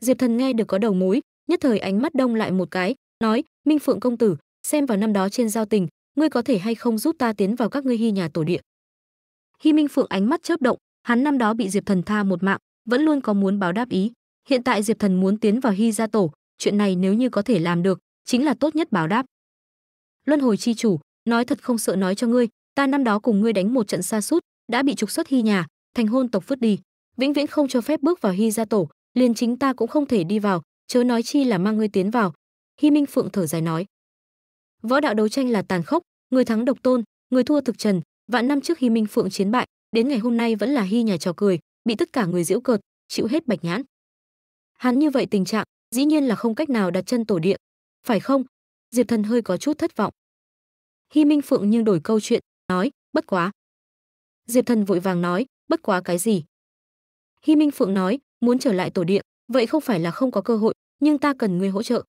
Speaker 1: diệp thần nghe được có đầu mối nhất thời ánh mắt đông lại một cái nói minh phượng công tử xem vào năm đó trên giao tình ngươi có thể hay không giúp ta tiến vào các ngươi hy nhà tổ địa hy minh phượng ánh mắt chớp động hắn năm đó bị diệp thần tha một mạng vẫn luôn có muốn báo đáp ý hiện tại diệp thần muốn tiến vào hy gia tổ chuyện này nếu như có thể làm được chính là tốt nhất báo đáp luân hồi chi chủ nói thật không sợ nói cho ngươi ta năm đó cùng ngươi đánh một trận xa sút đã bị trục xuất hy nhà thành hôn tộc vứt đi vĩnh viễn không cho phép bước vào hy gia tổ liền chính ta cũng không thể đi vào chớ nói chi là mang ngươi tiến vào hy minh phượng thở dài nói võ đạo đấu tranh là tàn khốc người thắng độc tôn người thua thực trần vạn năm trước hy minh phượng chiến bại đến ngày hôm nay vẫn là hy nhà trò cười bị tất cả người giễu cợt chịu hết bạch nhãn hắn như vậy tình trạng dĩ nhiên là không cách nào đặt chân tổ địa phải không Diệp Thần hơi có chút thất vọng. Hi Minh Phượng nhưng đổi câu chuyện, nói, "Bất quá." Diệp Thần vội vàng nói, "Bất quá cái gì?" Hi Minh Phượng nói, "Muốn trở lại tổ địa, vậy không phải là không có cơ hội, nhưng ta cần ngươi hỗ trợ."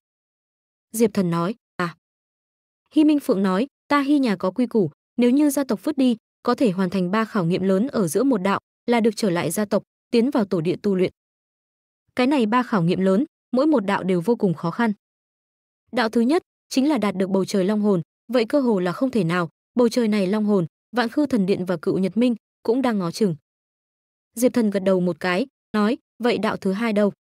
Speaker 1: Diệp Thần nói, "À." Hi Minh Phượng nói, "Ta Hi nhà có quy củ, nếu như gia tộc vứt đi, có thể hoàn thành ba khảo nghiệm lớn ở giữa một đạo, là được trở lại gia tộc, tiến vào tổ địa tu luyện." Cái này ba khảo nghiệm lớn, mỗi một đạo đều vô cùng khó khăn. Đạo thứ nhất chính là đạt được bầu trời long hồn, vậy cơ hồ là không thể nào, bầu trời này long hồn, Vạn Khư Thần Điện và Cựu Nhật Minh cũng đang ngó chừng. Diệp Thần gật đầu một cái, nói, vậy đạo thứ hai đâu?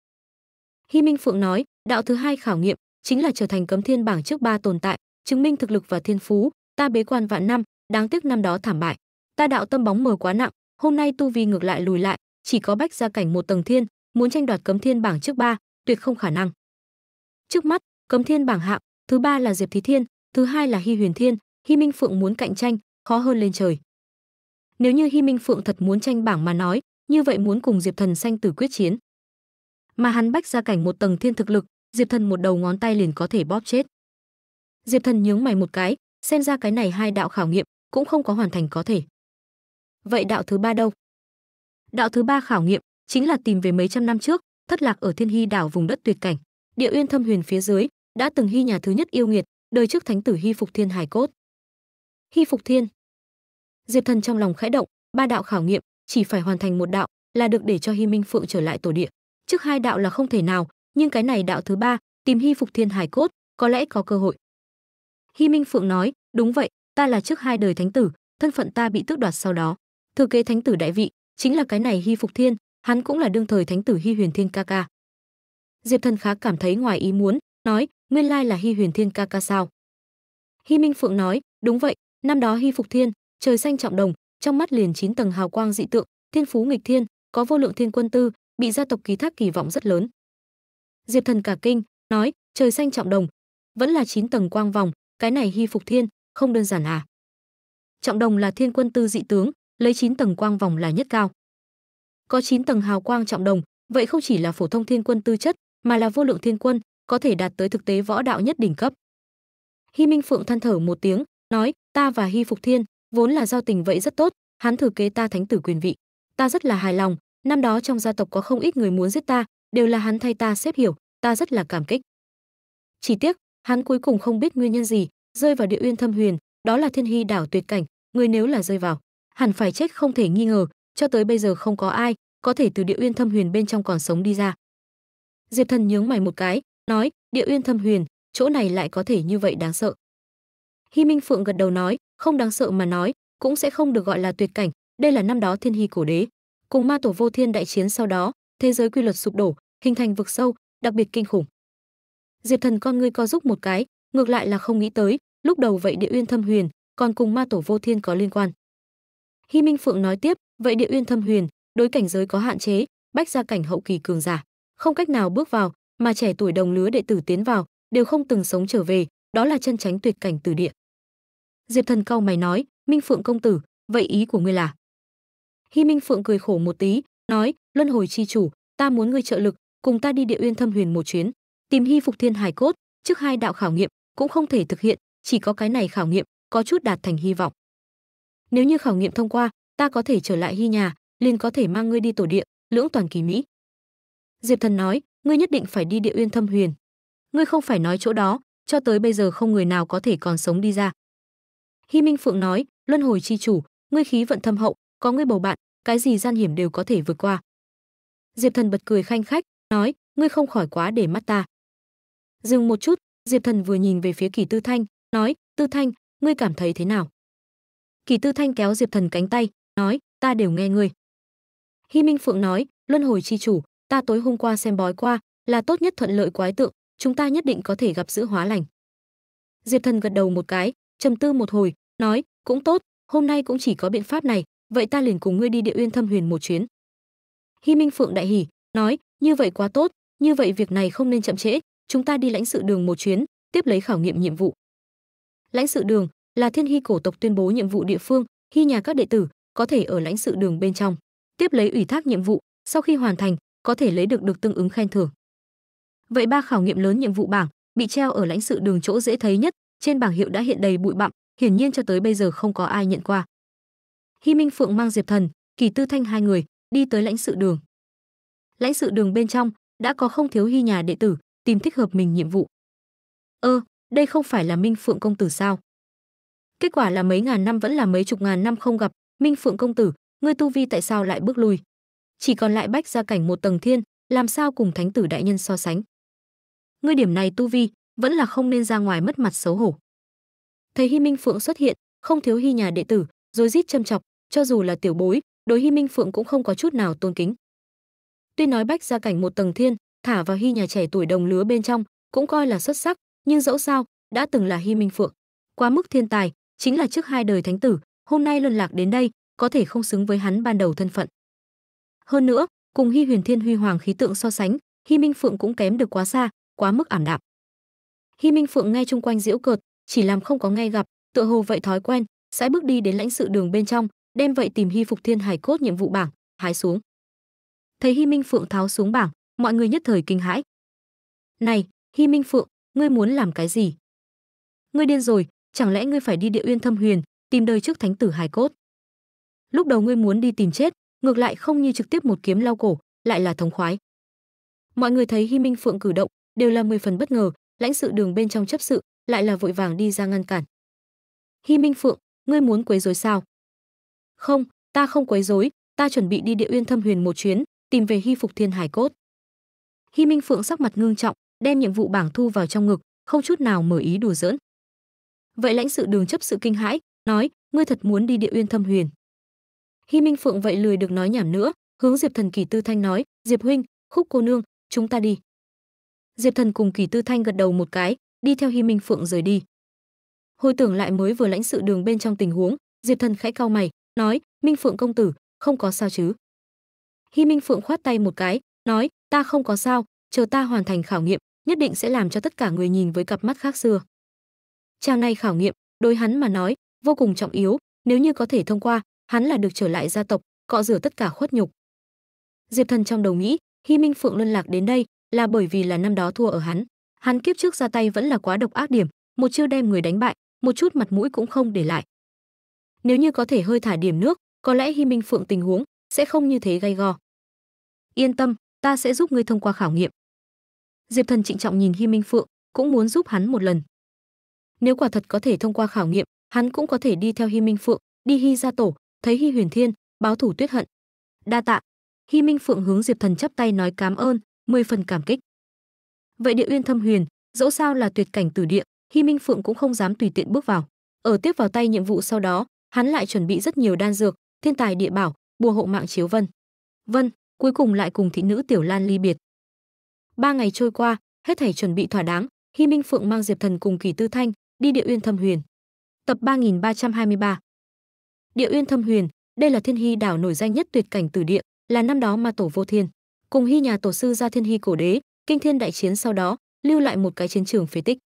Speaker 1: Hi Minh Phượng nói, đạo thứ hai khảo nghiệm chính là trở thành cấm thiên bảng trước ba tồn tại, chứng minh thực lực và thiên phú, ta bế quan vạn năm, đáng tiếc năm đó thảm bại. Ta đạo tâm bóng mờ quá nặng, hôm nay tu vi ngược lại lùi lại, chỉ có bách gia cảnh một tầng thiên, muốn tranh đoạt cấm thiên bảng trước ba, tuyệt không khả năng. Trước mắt, cấm thiên bảng hạng thứ ba là Diệp Thí Thiên, thứ hai là Hi Huyền Thiên, Hi Minh Phượng muốn cạnh tranh, khó hơn lên trời. Nếu như Hi Minh Phượng thật muốn tranh bảng mà nói, như vậy muốn cùng Diệp Thần sanh tử quyết chiến. Mà hắn bách ra cảnh một tầng thiên thực lực, Diệp Thần một đầu ngón tay liền có thể bóp chết. Diệp Thần nhướng mày một cái, xem ra cái này hai đạo khảo nghiệm cũng không có hoàn thành có thể. Vậy đạo thứ ba đâu? Đạo thứ ba khảo nghiệm chính là tìm về mấy trăm năm trước, thất lạc ở Thiên Hy đảo vùng đất tuyệt cảnh, địa uyên thâm huyền phía dưới, đã từng hy nhà thứ nhất yêu nghiệt, đời trước thánh tử hy phục thiên hải cốt. Hy phục thiên. Diệp Thần trong lòng khẽ động, ba đạo khảo nghiệm, chỉ phải hoàn thành một đạo là được để cho Hy Minh Phượng trở lại tổ địa. Trước hai đạo là không thể nào, nhưng cái này đạo thứ ba, tìm Hy phục thiên hải cốt, có lẽ có cơ hội. Hy Minh Phượng nói, đúng vậy, ta là trước hai đời thánh tử, thân phận ta bị tước đoạt sau đó. Thừa kế thánh tử đại vị, chính là cái này Hy Phục Thiên, hắn cũng là đương thời thánh tử Hy Huyền Thiên ca ca. Diệp Thần khá cảm thấy ngoài ý muốn, nói, nguyên lai là Hi Huyền Thiên ca ca sao? Hi Minh Phượng nói, đúng vậy, năm đó Hi Phục Thiên, trời xanh trọng đồng, trong mắt liền chín tầng hào quang dị tượng, thiên phú nghịch thiên, có vô lượng thiên quân tư, bị gia tộc ký thác kỳ vọng rất lớn. Diệp Thần cả kinh, nói, trời xanh trọng đồng, vẫn là chín tầng quang vòng, cái này Hi Phục Thiên, không đơn giản à? Trọng đồng là thiên quân tư dị tướng, lấy chín tầng quang vòng là nhất cao. Có chín tầng hào quang trọng đồng, vậy không chỉ là phổ thông thiên quân tư chất, mà là vô lượng thiên quân, có thể đạt tới thực tế võ đạo nhất đỉnh cấp. Hi Minh Phượng than thở một tiếng, nói, ta và Hi Phục Thiên, vốn là giao tình vậy rất tốt, hắn thừa kế ta thánh tử quyền vị. Ta rất là hài lòng, năm đó trong gia tộc có không ít người muốn giết ta, đều là hắn thay ta xếp hiểu, ta rất là cảm kích. Chỉ tiếc, hắn cuối cùng không biết nguyên nhân gì, rơi vào địa uyên thâm huyền, đó là thiên hy đảo tuyệt cảnh, người nếu là rơi vào, hẳn phải chết không thể nghi ngờ, cho tới bây giờ không có ai có thể từ địa uyên thâm huyền bên trong còn sống đi ra. Diệp Thần nhướng mày một cái, nói, địa uyên thâm huyền, chỗ này lại có thể như vậy đáng sợ. Hi Minh Phượng gật đầu nói, không đáng sợ mà nói, cũng sẽ không được gọi là tuyệt cảnh, đây là năm đó thiên hy cổ đế. Cùng ma tổ vô thiên đại chiến sau đó, thế giới quy luật sụp đổ, hình thành vực sâu, đặc biệt kinh khủng. Diệp Thần con ngươi co giúp một cái, ngược lại là không nghĩ tới, lúc đầu vậy địa uyên thâm huyền, còn cùng ma tổ vô thiên có liên quan. Hi Minh Phượng nói tiếp, vậy địa uyên thâm huyền, đối cảnh giới có hạn chế, bách gia cảnh hậu kỳ cường giả, không cách nào bước vào, mà trẻ tuổi đồng lứa đệ tử tiến vào đều không từng sống trở về, đó là chân tránh tuyệt cảnh từ địa. Diệp Thần cau mày nói, "Minh Phượng công tử, vậy ý của ngươi là?" Hi Minh Phượng cười khổ một tí, nói, "Luân hồi chi chủ, ta muốn ngươi trợ lực, cùng ta đi địa uyên thâm huyền một chuyến, tìm Hi Phục Thiên Hải cốt, trước hai đạo khảo nghiệm cũng không thể thực hiện, chỉ có cái này khảo nghiệm có chút đạt thành hy vọng. Nếu như khảo nghiệm thông qua, ta có thể trở lại hy nhà, liền có thể mang ngươi đi tổ địa, lưỡng toàn kỳ mỹ." Diệp Thần nói, ngươi nhất định phải đi địa uyên thâm huyền ngươi không phải nói chỗ đó cho tới bây giờ không người nào có thể còn sống đi ra hi minh phượng nói luân hồi chi chủ ngươi khí vận thâm hậu có ngươi bầu bạn cái gì gian hiểm đều có thể vượt qua diệp thần bật cười khanh khách nói ngươi không khỏi quá để mắt ta dừng một chút diệp thần vừa nhìn về phía kỳ tư thanh nói tư thanh ngươi cảm thấy thế nào kỳ tư thanh kéo diệp thần cánh tay nói ta đều nghe ngươi hi minh phượng nói luân hồi chi chủ ta tối hôm qua xem bói qua, là tốt nhất thuận lợi quái tượng, chúng ta nhất định có thể gặp giữ hóa lành. Diệp Thần gật đầu một cái, trầm tư một hồi, nói, cũng tốt, hôm nay cũng chỉ có biện pháp này, vậy ta liền cùng ngươi đi địa uyên thâm huyền một chuyến. Hi Minh Phượng đại hỉ, nói, như vậy quá tốt, như vậy việc này không nên chậm trễ, chúng ta đi lãnh sự đường một chuyến, tiếp lấy khảo nghiệm nhiệm vụ. Lãnh sự đường là thiên hy cổ tộc tuyên bố nhiệm vụ địa phương, hy nhà các đệ tử có thể ở lãnh sự đường bên trong, tiếp lấy ủy thác nhiệm vụ, sau khi hoàn thành, có thể lấy được được tương ứng khen thưởng. Vậy ba khảo nghiệm lớn nhiệm vụ bảng bị treo ở lãnh sự đường chỗ dễ thấy nhất, trên bảng hiệu đã hiện đầy bụi bặm, hiển nhiên cho tới bây giờ không có ai nhận qua. Hi Minh Phượng mang Diệp Thần, Kỳ Tư Thanh hai người đi tới lãnh sự đường. Lãnh sự đường bên trong đã có không thiếu hi nhà đệ tử tìm thích hợp mình nhiệm vụ. Ơ, ờ, đây không phải là Minh Phượng công tử sao? Kết quả là mấy ngàn năm vẫn là mấy chục ngàn năm không gặp, Minh Phượng công tử, ngươi tu vi tại sao lại bước lui? chỉ còn lại bách gia cảnh một tầng thiên, làm sao cùng thánh tử đại nhân so sánh. Ngươi điểm này tu vi, vẫn là không nên ra ngoài mất mặt xấu hổ. Thấy Hi Minh Phượng xuất hiện, không thiếu hi nhà đệ tử, rồi rít châm chọc, cho dù là tiểu bối, đối Hi Minh Phượng cũng không có chút nào tôn kính. Tuy nói bách gia cảnh một tầng thiên, thả vào hi nhà trẻ tuổi đồng lứa bên trong, cũng coi là xuất sắc, nhưng dẫu sao, đã từng là Hi Minh Phượng, quá mức thiên tài, chính là trước hai đời thánh tử, hôm nay luân lạc đến đây, có thể không xứng với hắn ban đầu thân phận. Hơn nữa, cùng Hy Huyền Thiên Huy Hoàng khí tượng so sánh, Hy Minh Phượng cũng kém được quá xa, quá mức ảm đạm. Hy Minh Phượng nghe chung quanh diễu cợt, chỉ làm không có nghe gặp, tựa hồ vậy thói quen, sải bước đi đến lãnh sự đường bên trong, đem vậy tìm Hy Phục Thiên Hải cốt nhiệm vụ bảng, hái xuống. Thấy Hy Minh Phượng tháo xuống bảng, mọi người nhất thời kinh hãi. "Này, Hy Minh Phượng, ngươi muốn làm cái gì? Ngươi điên rồi, chẳng lẽ ngươi phải đi địa uyên thâm huyền, tìm đời trước thánh tử hải cốt? Lúc đầu ngươi muốn đi tìm chết, ngược lại không như trực tiếp một kiếm lao cổ lại là thống khoái mọi người thấy hi minh phượng cử động đều là mười phần bất ngờ lãnh sự đường bên trong chấp sự lại là vội vàng đi ra ngăn cản hi minh phượng ngươi muốn quấy rối sao không ta không quấy rối ta chuẩn bị đi địa uyên thâm huyền một chuyến tìm về hi phục thiên hải cốt hi minh phượng sắc mặt ngưng trọng đem nhiệm vụ bảng thu vào trong ngực không chút nào mở ý đùa giỡn vậy lãnh sự đường chấp sự kinh hãi nói ngươi thật muốn đi địa uyên thâm huyền Hi Minh Phượng vậy lười được nói nhảm nữa, hướng Diệp Thần Kỳ Tư Thanh nói, "Diệp huynh, khúc cô nương, chúng ta đi." Diệp Thần cùng Kỳ Tư Thanh gật đầu một cái, đi theo Hi Minh Phượng rời đi. Hồi tưởng lại mới vừa lãnh sự đường bên trong tình huống, Diệp Thần khẽ cau mày, nói, "Minh Phượng công tử, không có sao chứ?" Hi Minh Phượng khoát tay một cái, nói, "Ta không có sao, chờ ta hoàn thành khảo nghiệm, nhất định sẽ làm cho tất cả người nhìn với cặp mắt khác xưa." Trang này khảo nghiệm, đối hắn mà nói, vô cùng trọng yếu, nếu như có thể thông qua, hắn là được trở lại gia tộc cọ rửa tất cả khuất nhục diệp thần trong đầu nghĩ hy minh phượng luân lạc đến đây là bởi vì là năm đó thua ở hắn hắn kiếp trước ra tay vẫn là quá độc ác điểm một chiêu đem người đánh bại một chút mặt mũi cũng không để lại nếu như có thể hơi thả điểm nước có lẽ hy minh phượng tình huống sẽ không như thế gay go yên tâm ta sẽ giúp ngươi thông qua khảo nghiệm diệp thần trịnh trọng nhìn hy minh phượng cũng muốn giúp hắn một lần nếu quả thật có thể thông qua khảo nghiệm hắn cũng có thể đi theo hy minh phượng đi hy gia tổ thấy Hi Huyền Thiên, báo thủ tuyết hận. Đa tạ. Hi Minh Phượng hướng Diệp Thần chắp tay nói cảm ơn, mười phần cảm kích. Vậy địa uyên thâm huyền, dẫu sao là tuyệt cảnh tử địa, Hi Minh Phượng cũng không dám tùy tiện bước vào. Ở tiếp vào tay nhiệm vụ sau đó, hắn lại chuẩn bị rất nhiều đan dược, thiên tài địa bảo, bùa hộ mạng chiếu vân. Vân, cuối cùng lại cùng thị nữ Tiểu Lan ly biệt. Ba ngày trôi qua, hết thảy chuẩn bị thỏa đáng, Hi Minh Phượng mang Diệp Thần cùng Kỳ Tư Thanh đi địa uyên thâm huyền. Tập 3323 Địa Uyên Thâm Huyền, đây là Thiên Hy đảo nổi danh nhất tuyệt cảnh tử địa, là năm đó mà tổ vô thiên, cùng Hy nhà tổ sư ra Thiên Hy cổ đế, kinh thiên đại chiến sau đó, lưu lại một cái chiến trường phế tích.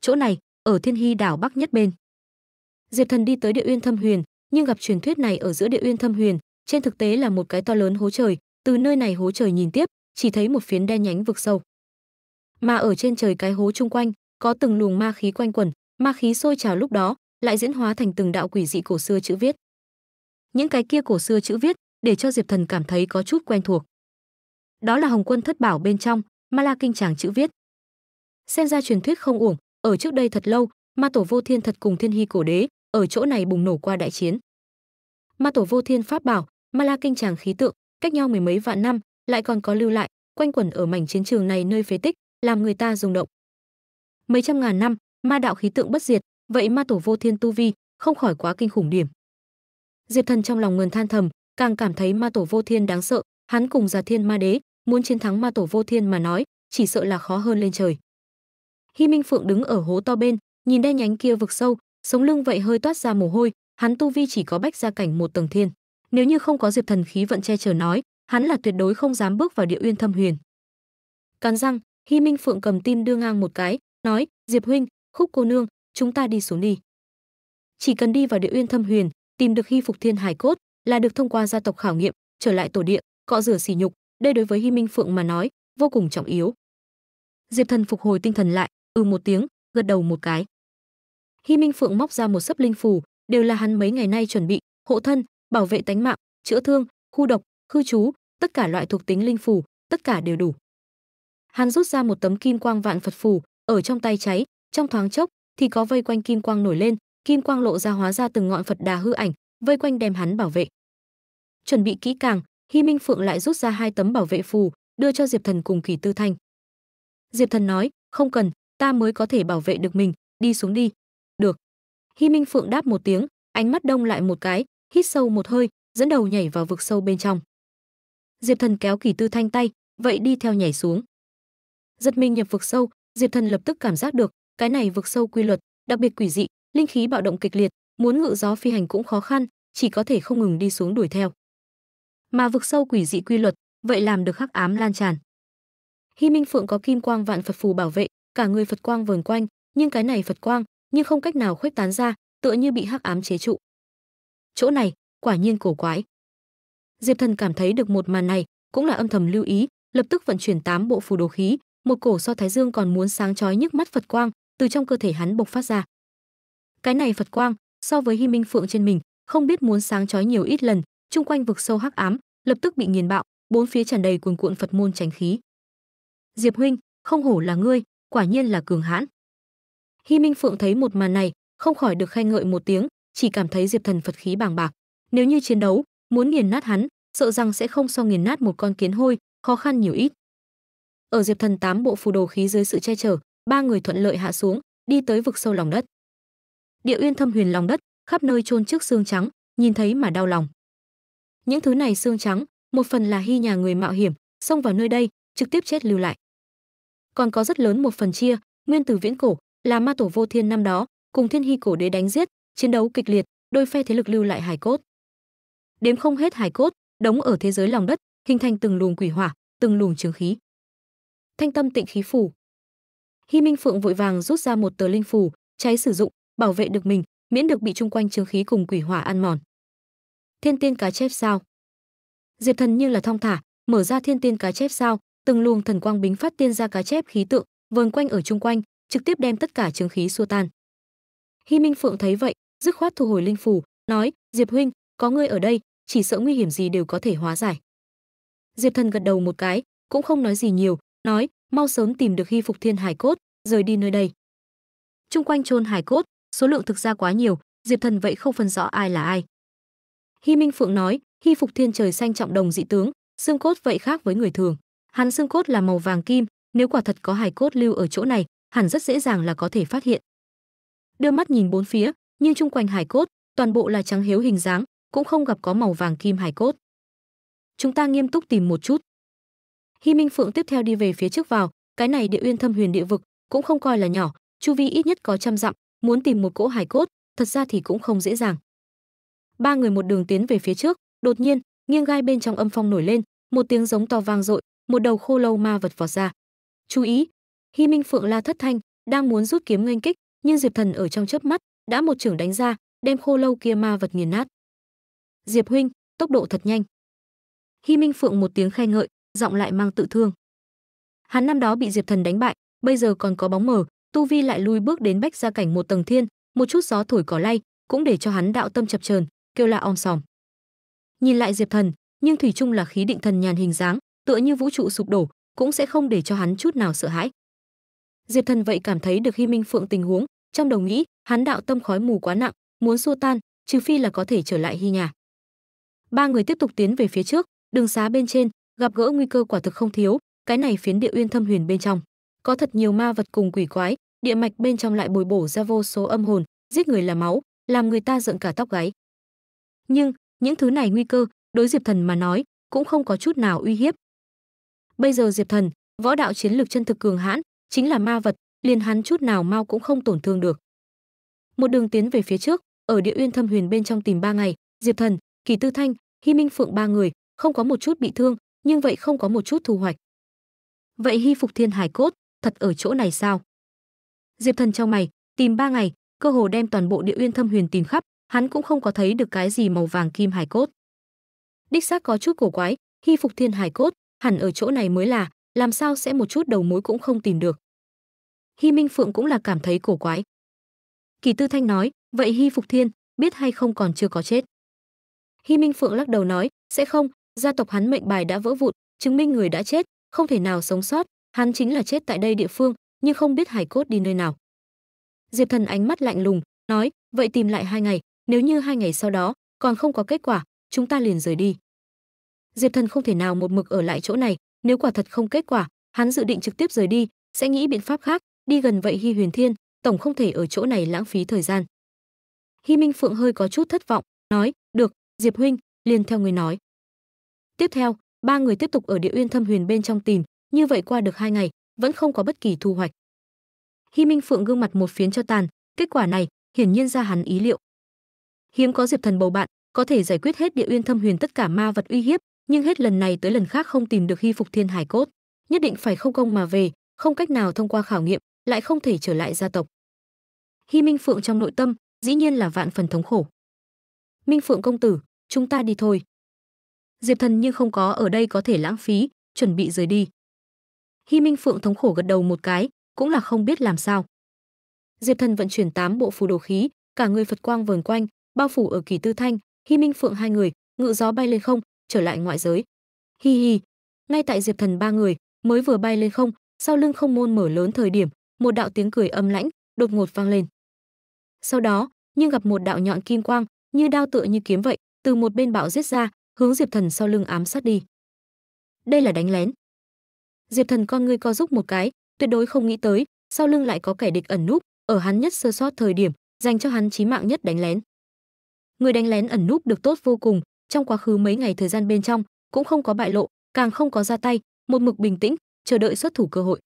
Speaker 1: Chỗ này, ở Thiên Hy đảo bắc nhất bên. Diệp Thần đi tới Địa Uyên Thâm Huyền, nhưng gặp truyền thuyết này ở giữa Địa Uyên Thâm Huyền, trên thực tế là một cái to lớn hố trời, từ nơi này hố trời nhìn tiếp, chỉ thấy một phiến đen nhánh vực sâu. Mà ở trên trời cái hố chung quanh, có từng luồng ma khí quanh quẩn, ma khí sôi trào lúc đó, lại diễn hóa thành từng đạo quỷ dị cổ xưa chữ viết. Những cái kia cổ xưa chữ viết để cho Diệp Thần cảm thấy có chút quen thuộc. Đó là Hồng Quân Thất Bảo bên trong, Ma La Kinh chàng chữ viết. Xem ra truyền thuyết không uổng, ở trước đây thật lâu, Ma Tổ Vô Thiên thật cùng Thiên Hy Cổ Đế ở chỗ này bùng nổ qua đại chiến. Ma Tổ Vô Thiên pháp bảo, Ma La Kinh chàng khí tượng, cách nhau mười mấy vạn năm, lại còn có lưu lại, quanh quẩn ở mảnh chiến trường này nơi phế tích, làm người ta rung động. Mấy trăm ngàn năm, ma đạo khí tượng bất diệt, vậy ma tổ vô thiên tu vi không khỏi quá kinh khủng điểm diệp thần trong lòng ngần than thầm càng cảm thấy ma tổ vô thiên đáng sợ hắn cùng già thiên ma đế muốn chiến thắng ma tổ vô thiên mà nói chỉ sợ là khó hơn lên trời Hi Minh Phượng đứng ở hố to bên, nhìn đen nhánh kia vực sâu, sống lưng vậy hơi toát ra mồ hôi, hắn tu vi chỉ có bách gia cảnh một tầng thiên. Nếu như không có Diệp Thần khí vận che chở nói, hắn là tuyệt đối không dám bước vào địa uyên thâm huyền. Cắn răng, Hi Minh Phượng cầm tim đưa ngang một cái, nói: "Diệp huynh, Khúc cô nương, chúng ta đi xuống đi. Chỉ cần đi vào địa uyên thâm huyền, tìm được hy phục thiên hải cốt là được thông qua gia tộc khảo nghiệm, trở lại tổ địa, cọ rửa xỉ nhục, đây đối với Hy Minh Phượng mà nói, vô cùng trọng yếu. Diệp Thần phục hồi tinh thần lại, ừ một tiếng, gật đầu một cái. Hy Minh Phượng móc ra một sấp linh phù, đều là hắn mấy ngày nay chuẩn bị, hộ thân, bảo vệ tánh mạng, chữa thương, khu độc, khư trú tất cả loại thuộc tính linh phù, tất cả đều đủ. Hắn rút ra một tấm kim quang vạn Phật phù, ở trong tay cháy, trong thoáng chốc, thì có vây quanh kim quang nổi lên, kim quang lộ ra hóa ra từng ngọn Phật Đà hư ảnh, vây quanh đem hắn bảo vệ. Chuẩn bị kỹ càng, Hi Minh Phượng lại rút ra hai tấm bảo vệ phù, đưa cho Diệp Thần cùng Kỳ Tư Thanh. Diệp Thần nói, "Không cần, ta mới có thể bảo vệ được mình, đi xuống đi." "Được." Hi Minh Phượng đáp một tiếng, ánh mắt đông lại một cái, hít sâu một hơi, dẫn đầu nhảy vào vực sâu bên trong. Diệp Thần kéo Kỳ Tư Thanh tay, vậy đi theo nhảy xuống. Giật mình nhập vực sâu, Diệp Thần lập tức cảm giác được cái này vực sâu quy luật đặc biệt quỷ dị linh khí bạo động kịch liệt muốn ngự gió phi hành cũng khó khăn chỉ có thể không ngừng đi xuống đuổi theo mà vực sâu quỷ dị quy luật vậy làm được hắc ám lan tràn hy minh phượng có kim quang vạn phật phù bảo vệ cả người phật quang vờn quanh nhưng cái này phật quang nhưng không cách nào khuếch tán ra tựa như bị hắc ám chế trụ chỗ này quả nhiên cổ quái diệp thần cảm thấy được một màn này cũng là âm thầm lưu ý lập tức vận chuyển tám bộ phù đồ khí một cổ so thái dương còn muốn sáng chói nhức mắt phật quang từ trong cơ thể hắn bộc phát ra. Cái này Phật quang, so với Hi Minh Phượng trên mình, không biết muốn sáng chói nhiều ít lần, chung quanh vực sâu hắc ám, lập tức bị nghiền bạo, bốn phía tràn đầy cuồn cuộn Phật môn tránh khí. Diệp huynh, không hổ là ngươi, quả nhiên là cường hãn. Hi Minh Phượng thấy một màn này, không khỏi được khen ngợi một tiếng, chỉ cảm thấy Diệp Thần Phật khí bàng bạc. Nếu như chiến đấu, muốn nghiền nát hắn, sợ rằng sẽ không so nghiền nát một con kiến hôi, khó khăn nhiều ít. Ở Diệp Thần tám bộ phù đồ khí dưới sự che chở, ba người thuận lợi hạ xuống, đi tới vực sâu lòng đất. Địa uyên thâm huyền lòng đất, khắp nơi chôn trước xương trắng, nhìn thấy mà đau lòng. Những thứ này xương trắng, một phần là hy nhà người mạo hiểm, xông vào nơi đây, trực tiếp chết lưu lại. Còn có rất lớn một phần chia, nguyên từ viễn cổ, là ma tổ vô thiên năm đó, cùng thiên hy cổ đế đánh giết, chiến đấu kịch liệt, đôi phe thế lực lưu lại hải cốt. Đếm không hết hải cốt, đống ở thế giới lòng đất, hình thành từng luồng quỷ hỏa, từng luồng trường khí. Thanh tâm tịnh khí phủ, Hi Minh Phượng vội vàng rút ra một tờ linh phù, cháy sử dụng, bảo vệ được mình, miễn được bị chung quanh chướng khí cùng quỷ hỏa ăn mòn. Thiên tiên cá chép sao? Diệp Thần như là thong thả, mở ra thiên tiên cá chép sao, từng luồng thần quang bính phát tiên ra cá chép khí tượng, vờn quanh ở chung quanh, trực tiếp đem tất cả chướng khí xua tan. Hi Minh Phượng thấy vậy, dứt khoát thu hồi linh phù, nói: "Diệp huynh, có ngươi ở đây, chỉ sợ nguy hiểm gì đều có thể hóa giải." Diệp Thần gật đầu một cái, cũng không nói gì nhiều, nói: mau sớm tìm được hy phục thiên hải cốt, rời đi nơi đây. Trung quanh chôn hải cốt, số lượng thực ra quá nhiều, Diệp Thần vậy không phân rõ ai là ai. Hy Minh Phượng nói, hy phục thiên trời xanh trọng đồng dị tướng, xương cốt vậy khác với người thường. Hắn xương cốt là màu vàng kim, nếu quả thật có hải cốt lưu ở chỗ này, hẳn rất dễ dàng là có thể phát hiện. Đưa mắt nhìn bốn phía, nhưng chung quanh hải cốt, toàn bộ là trắng hiếu hình dáng, cũng không gặp có màu vàng kim hải cốt. Chúng ta nghiêm túc tìm một chút. Hy Minh Phượng tiếp theo đi về phía trước vào, cái này địa uyên thâm huyền địa vực cũng không coi là nhỏ, chu vi ít nhất có trăm dặm, muốn tìm một cỗ hải cốt, thật ra thì cũng không dễ dàng. Ba người một đường tiến về phía trước, đột nhiên, nghiêng gai bên trong âm phong nổi lên, một tiếng giống to vang dội, một đầu khô lâu ma vật vọt ra. Chú ý, Hy Minh Phượng la thất thanh, đang muốn rút kiếm nghênh kích, nhưng Diệp Thần ở trong chớp mắt đã một trưởng đánh ra, đem khô lâu kia ma vật nghiền nát. Diệp huynh, tốc độ thật nhanh. Hy Minh Phượng một tiếng khen ngợi, giọng lại mang tự thương. Hắn năm đó bị Diệp Thần đánh bại, bây giờ còn có bóng mờ, tu vi lại lui bước đến bách ra cảnh một tầng thiên, một chút gió thổi cỏ lay, cũng để cho hắn đạo tâm chập chờn, kêu la om sòm. Nhìn lại Diệp Thần, nhưng thủy chung là khí định thần nhàn hình dáng, tựa như vũ trụ sụp đổ, cũng sẽ không để cho hắn chút nào sợ hãi. Diệp Thần vậy cảm thấy được Hi Minh Phượng tình huống, trong đầu nghĩ, hắn đạo tâm khói mù quá nặng, muốn xua tan, trừ phi là có thể trở lại hy nhà. Ba người tiếp tục tiến về phía trước, đường xá bên trên, gặp gỡ nguy cơ quả thực không thiếu cái này phiến địa uyên thâm huyền bên trong có thật nhiều ma vật cùng quỷ quái địa mạch bên trong lại bồi bổ ra vô số âm hồn giết người là máu làm người ta dựng cả tóc gáy nhưng những thứ này nguy cơ đối diệp thần mà nói cũng không có chút nào uy hiếp bây giờ diệp thần võ đạo chiến lược chân thực cường hãn chính là ma vật liền hắn chút nào mau cũng không tổn thương được một đường tiến về phía trước ở địa uyên thâm huyền bên trong tìm ba ngày diệp thần kỳ tư thanh hy minh phượng ba người không có một chút bị thương nhưng vậy không có một chút thu hoạch. Vậy hy phục thiên hải cốt, thật ở chỗ này sao? Diệp Thần trong mày, tìm ba ngày, cơ hồ đem toàn bộ địa uyên thâm huyền tìm khắp, hắn cũng không có thấy được cái gì màu vàng kim hải cốt. Đích xác có chút cổ quái, hy phục thiên hải cốt, hẳn ở chỗ này mới là, làm sao sẽ một chút đầu mối cũng không tìm được. Hy Minh Phượng cũng là cảm thấy cổ quái. Kỳ Tư Thanh nói, vậy Hy Phục Thiên, biết hay không còn chưa có chết. Hy Minh Phượng lắc đầu nói, sẽ không, gia tộc hắn mệnh bài đã vỡ vụn, chứng minh người đã chết, không thể nào sống sót, hắn chính là chết tại đây địa phương, nhưng không biết hải cốt đi nơi nào. Diệp Thần ánh mắt lạnh lùng, nói, vậy tìm lại hai ngày, nếu như hai ngày sau đó còn không có kết quả, chúng ta liền rời đi. Diệp Thần không thể nào một mực ở lại chỗ này, nếu quả thật không kết quả, hắn dự định trực tiếp rời đi, sẽ nghĩ biện pháp khác, đi gần vậy Hi Huyền Thiên, tổng không thể ở chỗ này lãng phí thời gian. Hi Minh Phượng hơi có chút thất vọng, nói, "Được, Diệp huynh, liền theo người nói." Tiếp theo, ba người tiếp tục ở địa uyên thâm huyền bên trong tìm, như vậy qua được hai ngày, vẫn không có bất kỳ thu hoạch. Hi Minh Phượng gương mặt một phiến cho tàn, kết quả này hiển nhiên ra hắn ý liệu. Hiếm có Diệp Thần bầu bạn, có thể giải quyết hết địa uyên thâm huyền tất cả ma vật uy hiếp, nhưng hết lần này tới lần khác không tìm được Hi Phục Thiên Hải cốt, nhất định phải không công mà về, không cách nào thông qua khảo nghiệm, lại không thể trở lại gia tộc. Hi Minh Phượng trong nội tâm, dĩ nhiên là vạn phần thống khổ. Minh Phượng công tử, chúng ta đi thôi. Diệp Thần nhưng không có ở đây có thể lãng phí, chuẩn bị rời đi. Hi Minh Phượng thống khổ gật đầu một cái, cũng là không biết làm sao. Diệp Thần vận chuyển tám bộ phù đồ khí, cả người Phật quang vờn quanh, bao phủ ở Kỳ Tư Thanh, Hi Minh Phượng hai người, ngự gió bay lên không, trở lại ngoại giới. Hi hi, ngay tại Diệp Thần ba người mới vừa bay lên không, sau lưng không môn mở lớn thời điểm, một đạo tiếng cười âm lãnh đột ngột vang lên. Sau đó, nhưng gặp một đạo nhọn kim quang, như đao tựa như kiếm vậy, từ một bên bạo giết ra, hướng Diệp Thần sau lưng ám sát đi. Đây là đánh lén. Diệp Thần con ngươi co giúp một cái, tuyệt đối không nghĩ tới, sau lưng lại có kẻ địch ẩn núp, ở hắn nhất sơ sót thời điểm, dành cho hắn chí mạng nhất đánh lén. Người đánh lén ẩn núp được tốt vô cùng, trong quá khứ mấy ngày thời gian bên trong cũng không có bại lộ, càng không có ra tay, một mực bình tĩnh, chờ đợi xuất thủ cơ hội.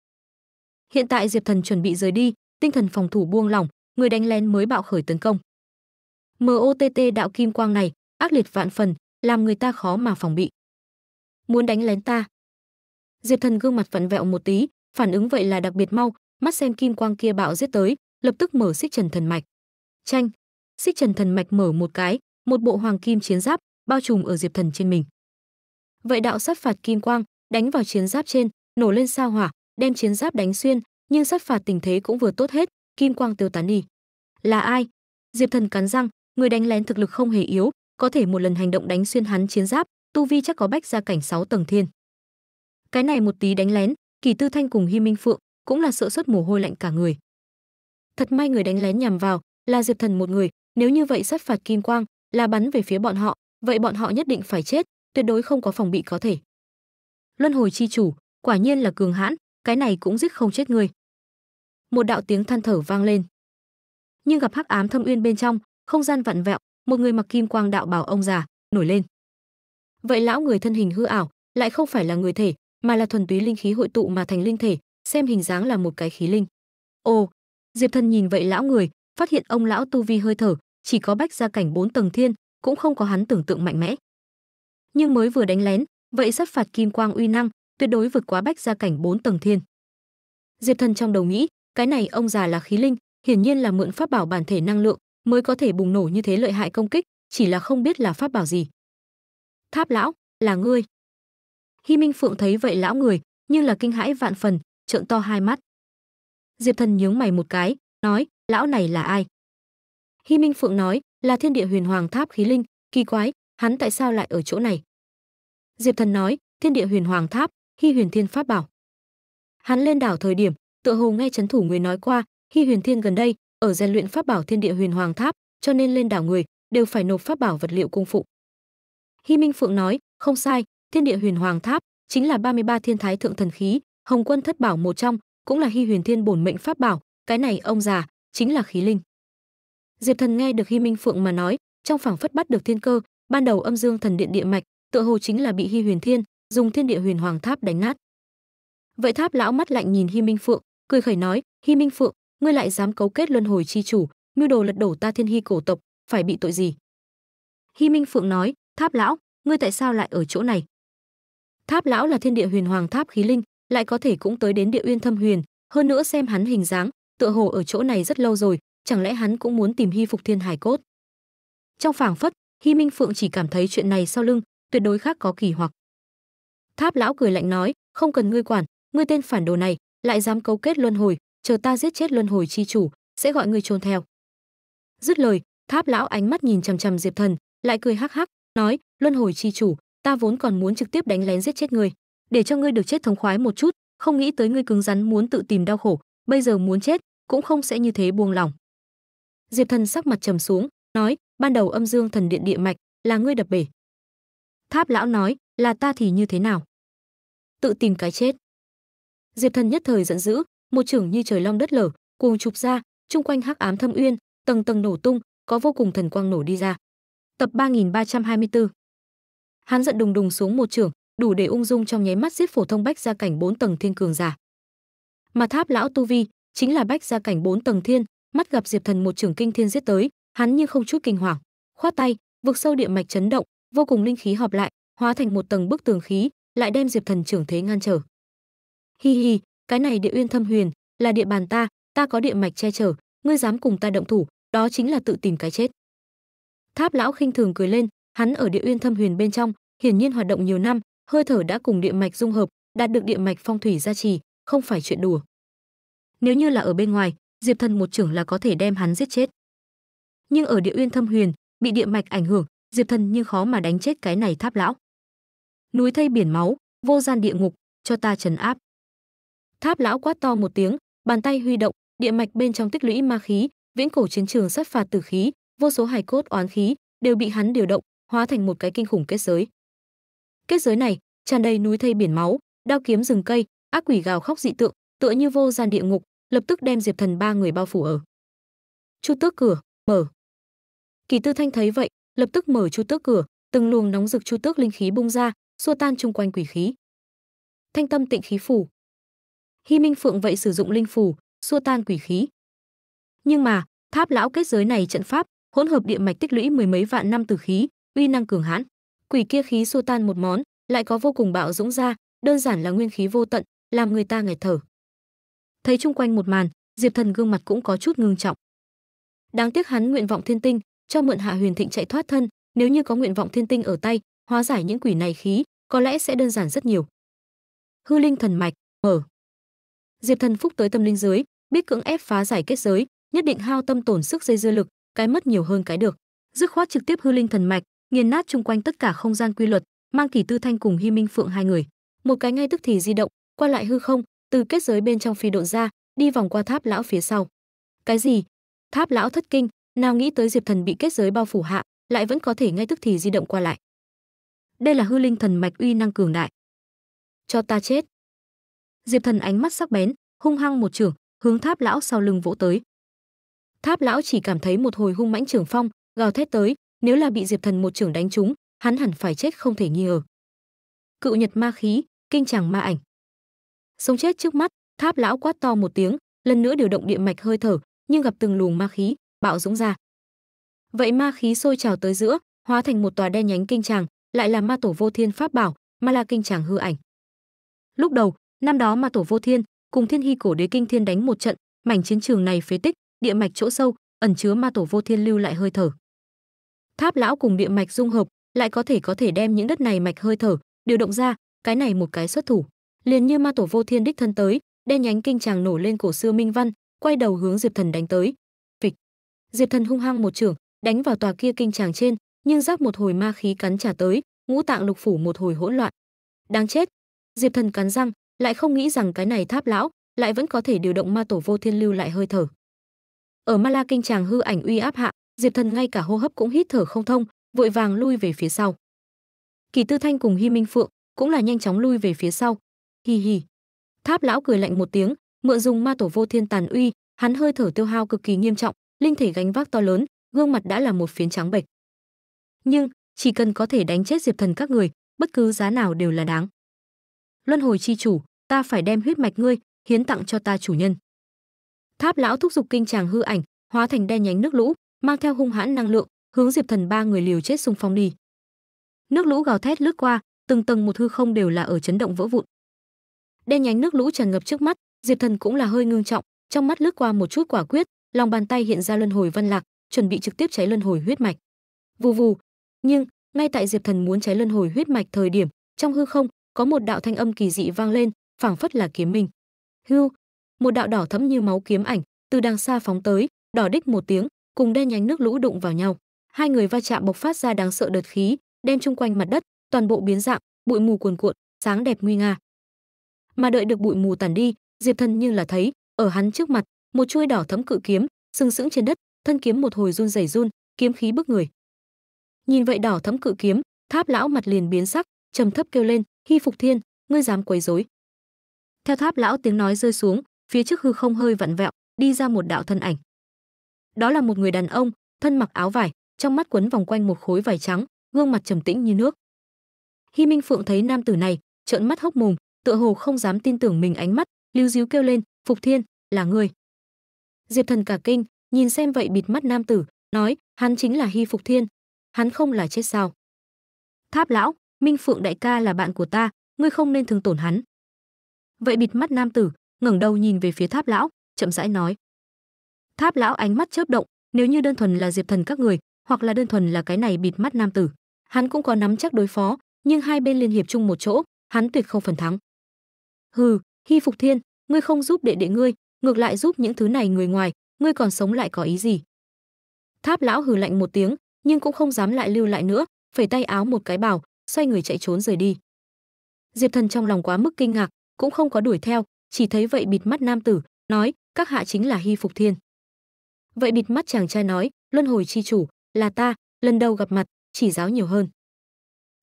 Speaker 1: Hiện tại Diệp Thần chuẩn bị rời đi, tinh thần phòng thủ buông lỏng, người đánh lén mới bạo khởi tấn công. MOTT đạo kim quang này, ác liệt vạn phần, làm người ta khó mà phòng bị. Muốn đánh lén ta? Diệp Thần gương mặt vặn vẹo một tí, phản ứng vậy là đặc biệt mau, mắt xem kim quang kia bạo giết tới, lập tức mở xích trần thần mạch. tranh xích trần thần mạch mở một cái, một bộ hoàng kim chiến giáp bao trùm ở Diệp Thần trên mình. Vậy đạo sát phạt kim quang đánh vào chiến giáp trên, nổ lên sao hỏa, đem chiến giáp đánh xuyên, nhưng sát phạt tình thế cũng vừa tốt hết, kim quang tiêu tán đi. Là ai? Diệp Thần cắn răng, người đánh lén thực lực không hề yếu, có thể một lần hành động đánh xuyên hắn chiến giáp, tu vi chắc có bách ra cảnh 6 tầng thiên. Cái này một tí đánh lén, Kỳ Tư Thanh cùng Hi Minh Phượng cũng là sợ xuất mồ hôi lạnh cả người. Thật may người đánh lén nhằm vào là Diệp Thần một người, nếu như vậy sát phạt kim quang là bắn về phía bọn họ, vậy bọn họ nhất định phải chết, tuyệt đối không có phòng bị có thể. Luân hồi chi chủ, quả nhiên là cường hãn, cái này cũng giết không chết người. Một đạo tiếng than thở vang lên. Nhưng gặp hắc ám thâm uyên bên trong, không gian vặn vẹo, một người mặc kim quang đạo bảo ông già nổi lên vậy lão người thân hình hư ảo lại không phải là người thể mà là thuần túy linh khí hội tụ mà thành linh thể xem hình dáng là một cái khí linh ồ diệp thần nhìn vậy lão người phát hiện ông lão tu vi hơi thở chỉ có bách gia cảnh bốn tầng thiên cũng không có hắn tưởng tượng mạnh mẽ nhưng mới vừa đánh lén vậy sát phạt kim quang uy năng tuyệt đối vượt quá bách gia cảnh bốn tầng thiên diệp thần trong đầu nghĩ cái này ông già là khí linh hiển nhiên là mượn pháp bảo bản thể năng lượng mới có thể bùng nổ như thế lợi hại công kích, chỉ là không biết là pháp bảo gì. Tháp lão, là ngươi. Hi Minh Phượng thấy vậy lão người, nhưng là kinh hãi vạn phần, trợn to hai mắt. Diệp Thần nhướng mày một cái, nói, lão này là ai? Hi Minh Phượng nói, là Thiên Địa Huyền Hoàng Tháp khí linh, kỳ quái, hắn tại sao lại ở chỗ này? Diệp Thần nói, Thiên Địa Huyền Hoàng Tháp, Hi Huyền Thiên Pháp bảo. Hắn lên đảo thời điểm, tựa hồ nghe chấn thủ người nói qua, Hi Huyền Thiên gần đây ở rèn luyện pháp bảo thiên địa huyền hoàng tháp, cho nên lên đảo người đều phải nộp pháp bảo vật liệu cung phụ. Hi Minh Phượng nói, không sai, thiên địa huyền hoàng tháp chính là 33 thiên thái thượng thần khí, Hồng Quân thất bảo một trong, cũng là Hi Huyền Thiên bổn mệnh pháp bảo, cái này ông già chính là khí linh. Diệp Thần nghe được Hi Minh Phượng mà nói, trong phảng phất bắt được thiên cơ, ban đầu âm dương thần điện địa mạch, tựa hồ chính là bị Hi Huyền Thiên dùng thiên địa huyền hoàng tháp đánh nát. Vậy tháp lão mắt lạnh nhìn Hi Minh Phượng, cười khẩy nói, "Hi Minh Phượng, ngươi lại dám cấu kết luân hồi chi chủ, mưu đồ lật đổ ta thiên hy cổ tộc, phải bị tội gì? Hi Minh Phượng nói, Tháp lão, ngươi tại sao lại ở chỗ này? Tháp lão là thiên địa huyền hoàng tháp khí linh, lại có thể cũng tới đến địa uyên thâm huyền, hơn nữa xem hắn hình dáng, tựa hồ ở chỗ này rất lâu rồi, chẳng lẽ hắn cũng muốn tìm Hy Phục Thiên Hải cốt? Trong phảng phất, Hi Minh Phượng chỉ cảm thấy chuyện này sau lưng, tuyệt đối khác có kỳ hoặc. Tháp lão cười lạnh nói, không cần ngươi quản, ngươi tên phản đồ này, lại dám cấu kết luân hồi, chờ ta giết chết luân hồi chi chủ sẽ gọi ngươi trôn theo dứt lời tháp lão ánh mắt nhìn chằm chằm diệp thần lại cười hắc hắc nói luân hồi chi chủ ta vốn còn muốn trực tiếp đánh lén giết chết ngươi để cho ngươi được chết thống khoái một chút không nghĩ tới ngươi cứng rắn muốn tự tìm đau khổ bây giờ muốn chết cũng không sẽ như thế buông lỏng diệp thần sắc mặt trầm xuống nói ban đầu âm dương thần điện địa mạch là ngươi đập bể tháp lão nói là ta thì như thế nào tự tìm cái chết diệp thần nhất thời giận dữ một trưởng như trời long đất lở cuồng chụp ra chung quanh hắc ám thâm uyên tầng tầng nổ tung có vô cùng thần quang nổ đi ra tập 3324 hắn giận đùng đùng xuống một trưởng đủ để ung dung trong nháy mắt giết phổ thông bách gia cảnh bốn tầng thiên cường giả mà tháp lão tu vi chính là bách gia cảnh bốn tầng thiên mắt gặp diệp thần một trưởng kinh thiên giết tới hắn nhưng không chút kinh hoàng khoát tay vực sâu địa mạch chấn động vô cùng linh khí hợp lại hóa thành một tầng bức tường khí lại đem diệp thần trưởng thế ngăn trở hi hi cái này địa uyên thâm huyền là địa bàn ta ta có địa mạch che chở ngươi dám cùng ta động thủ đó chính là tự tìm cái chết tháp lão khinh thường cười lên hắn ở địa uyên thâm huyền bên trong hiển nhiên hoạt động nhiều năm hơi thở đã cùng địa mạch dung hợp đạt được địa mạch phong thủy gia trì không phải chuyện đùa nếu như là ở bên ngoài diệp thần một trưởng là có thể đem hắn giết chết nhưng ở địa uyên thâm huyền bị địa mạch ảnh hưởng diệp thần như khó mà đánh chết cái này tháp lão núi thây biển máu vô gian địa ngục cho ta trấn áp Tháp lão quát to một tiếng, bàn tay huy động, địa mạch bên trong tích lũy ma khí, viễn cổ chiến trường sát phạt tử khí, vô số hài cốt oán khí đều bị hắn điều động, hóa thành một cái kinh khủng kết giới. Kết giới này tràn đầy núi thây biển máu, đao kiếm rừng cây, ác quỷ gào khóc dị tượng, tựa như vô gian địa ngục, lập tức đem Diệp Thần ba người bao phủ ở. Chu Tước cửa, mở. Kỳ Tư Thanh thấy vậy, lập tức mở Chu Tước cửa, từng luồng nóng rực Chu Tước linh khí bung ra, xua tan chung quanh quỷ khí. Thanh tâm tịnh khí phủ, Hy Minh Phượng vậy sử dụng linh phù xua tan quỷ khí. Nhưng mà, tháp lão kết giới này trận pháp, hỗn hợp địa mạch tích lũy mười mấy vạn năm tử khí, uy năng cường hãn. Quỷ kia khí xua tan một món, lại có vô cùng bạo dũng ra, đơn giản là nguyên khí vô tận, làm người ta nghẹt thở. Thấy chung quanh một màn, Diệp Thần gương mặt cũng có chút ngưng trọng. Đáng tiếc hắn nguyện vọng thiên tinh, cho mượn Hạ Huyền Thịnh chạy thoát thân, nếu như có nguyện vọng thiên tinh ở tay, hóa giải những quỷ này khí, có lẽ sẽ đơn giản rất nhiều. Hư linh thần mạch, mở diệp thần phúc tới tâm linh giới biết cưỡng ép phá giải kết giới nhất định hao tâm tổn sức dây dưa lực cái mất nhiều hơn cái được dứt khoát trực tiếp hư linh thần mạch nghiền nát chung quanh tất cả không gian quy luật mang kỷ tư thanh cùng hy minh phượng hai người một cái ngay tức thì di động qua lại hư không từ kết giới bên trong phi độn ra đi vòng qua tháp lão phía sau cái gì tháp lão thất kinh nào nghĩ tới diệp thần bị kết giới bao phủ hạ lại vẫn có thể ngay tức thì di động qua lại đây là hư linh thần mạch uy năng cường đại cho ta chết diệp thần ánh mắt sắc bén hung hăng một trưởng hướng tháp lão sau lưng vỗ tới tháp lão chỉ cảm thấy một hồi hung mãnh trưởng phong gào thét tới nếu là bị diệp thần một trưởng đánh trúng hắn hẳn phải chết không thể nghi ngờ cựu nhật ma khí kinh chàng ma ảnh sống chết trước mắt tháp lão quát to một tiếng lần nữa điều động địa mạch hơi thở nhưng gặp từng luồng ma khí bạo dũng ra vậy ma khí sôi trào tới giữa hóa thành một tòa đen nhánh kinh chàng, lại là ma tổ vô thiên pháp bảo ma la kinh chàng hư ảnh lúc đầu Năm đó mà tổ Vô Thiên cùng Thiên Hy cổ đế kinh thiên đánh một trận, mảnh chiến trường này phế tích, địa mạch chỗ sâu, ẩn chứa ma tổ Vô Thiên lưu lại hơi thở. Tháp lão cùng địa mạch dung hợp, lại có thể có thể đem những đất này mạch hơi thở điều động ra, cái này một cái xuất thủ, liền như ma tổ Vô Thiên đích thân tới, đen nhánh kinh chàng nổ lên cổ xưa minh văn, quay đầu hướng Diệp Thần đánh tới. Phịch. Diệp Thần hung hăng một trường, đánh vào tòa kia kinh chàng trên, nhưng giáp một hồi ma khí cắn trả tới, ngũ tạng lục phủ một hồi hỗn loạn. Đáng chết. Diệp Thần cắn răng, lại không nghĩ rằng cái này tháp lão lại vẫn có thể điều động ma tổ vô thiên lưu lại hơi thở ở ma la kinh tràng hư ảnh uy áp hạ diệp thần ngay cả hô hấp cũng hít thở không thông vội vàng lui về phía sau kỳ tư thanh cùng hy minh phượng cũng là nhanh chóng lui về phía sau hì hì tháp lão cười lạnh một tiếng mượn dùng ma tổ vô thiên tàn uy hắn hơi thở tiêu hao cực kỳ nghiêm trọng linh thể gánh vác to lớn gương mặt đã là một phiến trắng bệch nhưng chỉ cần có thể đánh chết diệp thần các người bất cứ giá nào đều là đáng luân hồi chi chủ ta phải đem huyết mạch ngươi hiến tặng cho ta chủ nhân tháp lão thúc giục kinh chàng hư ảnh hóa thành đen nhánh nước lũ mang theo hung hãn năng lượng hướng diệp thần ba người liều chết xung phong đi nước lũ gào thét lướt qua từng tầng một hư không đều là ở chấn động vỡ vụn đen nhánh nước lũ tràn ngập trước mắt diệp thần cũng là hơi ngưng trọng trong mắt lướt qua một chút quả quyết lòng bàn tay hiện ra luân hồi văn lạc chuẩn bị trực tiếp cháy luân hồi huyết mạch vù vù nhưng ngay tại diệp thần muốn cháy luân hồi huyết mạch thời điểm trong hư không có một đạo thanh âm kỳ dị vang lên phảng phất là kiếm minh. Hưu, một đạo đỏ thẫm như máu kiếm ảnh từ đằng xa phóng tới, đỏ đích một tiếng, cùng đen nhánh nước lũ đụng vào nhau. Hai người va chạm bộc phát ra đáng sợ đợt khí, đem chung quanh mặt đất toàn bộ biến dạng, bụi mù cuồn cuộn, sáng đẹp nguy nga. Mà đợi được bụi mù tản đi, Diệp Thần như là thấy, ở hắn trước mặt, một chuôi đỏ thẫm cự kiếm, sừng sững trên đất, thân kiếm một hồi run rẩy run, kiếm khí bức người. Nhìn vậy đỏ thẫm cự kiếm, Tháp lão mặt liền biến sắc, trầm thấp kêu lên, "Hi Phục Thiên, ngươi dám quấy rối?" Theo tháp lão tiếng nói rơi xuống, phía trước hư không hơi vặn vẹo, đi ra một đạo thân ảnh. Đó là một người đàn ông, thân mặc áo vải, trong mắt quấn vòng quanh một khối vải trắng, gương mặt trầm tĩnh như nước. Hi Minh Phượng thấy nam tử này, trợn mắt hốc mồm, tựa hồ không dám tin tưởng mình ánh mắt, lưu díu kêu lên, "Phục Thiên, là người Diệp Thần cả kinh, nhìn xem vậy bịt mắt nam tử, nói, "Hắn chính là Hi Phục Thiên, hắn không là chết sao?" Tháp lão, Minh Phượng đại ca là bạn của ta, ngươi không nên thường tổn hắn vậy bịt mắt nam tử ngẩng đầu nhìn về phía tháp lão chậm rãi nói tháp lão ánh mắt chớp động nếu như đơn thuần là diệp thần các người hoặc là đơn thuần là cái này bịt mắt nam tử hắn cũng có nắm chắc đối phó nhưng hai bên liên hiệp chung một chỗ hắn tuyệt không phần thắng hừ hy phục thiên ngươi không giúp đệ đệ ngươi ngược lại giúp những thứ này người ngoài ngươi còn sống lại có ý gì tháp lão hừ lạnh một tiếng nhưng cũng không dám lại lưu lại nữa phẩy tay áo một cái bảo xoay người chạy trốn rời đi diệp thần trong lòng quá mức kinh ngạc cũng không có đuổi theo, chỉ thấy vậy bịt mắt nam tử, nói, các hạ chính là Hy Phục Thiên. Vậy bịt mắt chàng trai nói, luân hồi chi chủ, là ta, lần đầu gặp mặt, chỉ giáo nhiều hơn.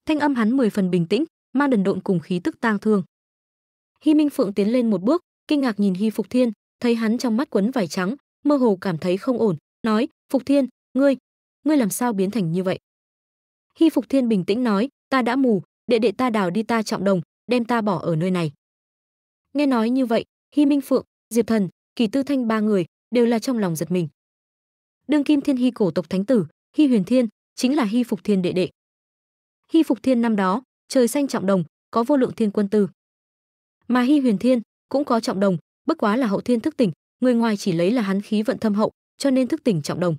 Speaker 1: Thanh âm hắn mười phần bình tĩnh, mang đần độn cùng khí tức tang thương. Hy Minh Phượng tiến lên một bước, kinh ngạc nhìn Hy Phục Thiên, thấy hắn trong mắt quấn vải trắng, mơ hồ cảm thấy không ổn, nói, Phục Thiên, ngươi, ngươi làm sao biến thành như vậy? Hy Phục Thiên bình tĩnh nói, ta đã mù, đệ đệ ta đào đi ta trọng đồng, đem ta bỏ ở nơi này. Nghe nói như vậy, Hi Minh Phượng, Diệp Thần, Kỳ Tư Thanh ba người đều là trong lòng giật mình. Đương kim Thiên Hy cổ tộc thánh tử, Hi Huyền Thiên, chính là Hi Phục Thiên đệ đệ. Hi Phục Thiên năm đó, trời xanh trọng đồng, có vô lượng thiên quân tư. Mà Hi Huyền Thiên cũng có trọng đồng, bất quá là hậu thiên thức tỉnh, người ngoài chỉ lấy là hắn khí vận thâm hậu, cho nên thức tỉnh trọng đồng.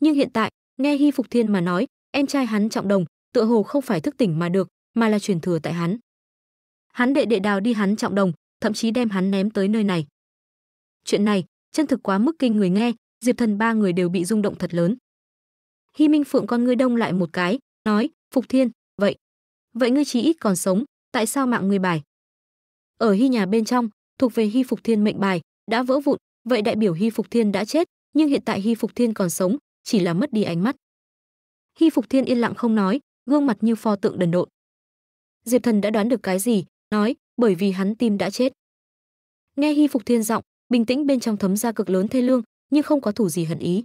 Speaker 1: Nhưng hiện tại, nghe Hi Phục Thiên mà nói, em trai hắn trọng đồng, tựa hồ không phải thức tỉnh mà được, mà là truyền thừa tại hắn hắn đệ đệ đào đi hắn trọng đồng, thậm chí đem hắn ném tới nơi này. Chuyện này, chân thực quá mức kinh người nghe, Diệp Thần ba người đều bị rung động thật lớn. Hi Minh Phượng con ngươi đông lại một cái, nói, "Phục Thiên, vậy, vậy ngươi chí ít còn sống, tại sao mạng ngươi bài?" Ở Hi nhà bên trong, thuộc về Hi Phục Thiên mệnh bài đã vỡ vụn, vậy đại biểu Hi Phục Thiên đã chết, nhưng hiện tại Hi Phục Thiên còn sống, chỉ là mất đi ánh mắt. Hi Phục Thiên yên lặng không nói, gương mặt như pho tượng đần độn. Diệp Thần đã đoán được cái gì, nói, bởi vì hắn tim đã chết. Nghe Hy Phục Thiên giọng, bình tĩnh bên trong thấm ra cực lớn thê lương, nhưng không có thủ gì hận ý.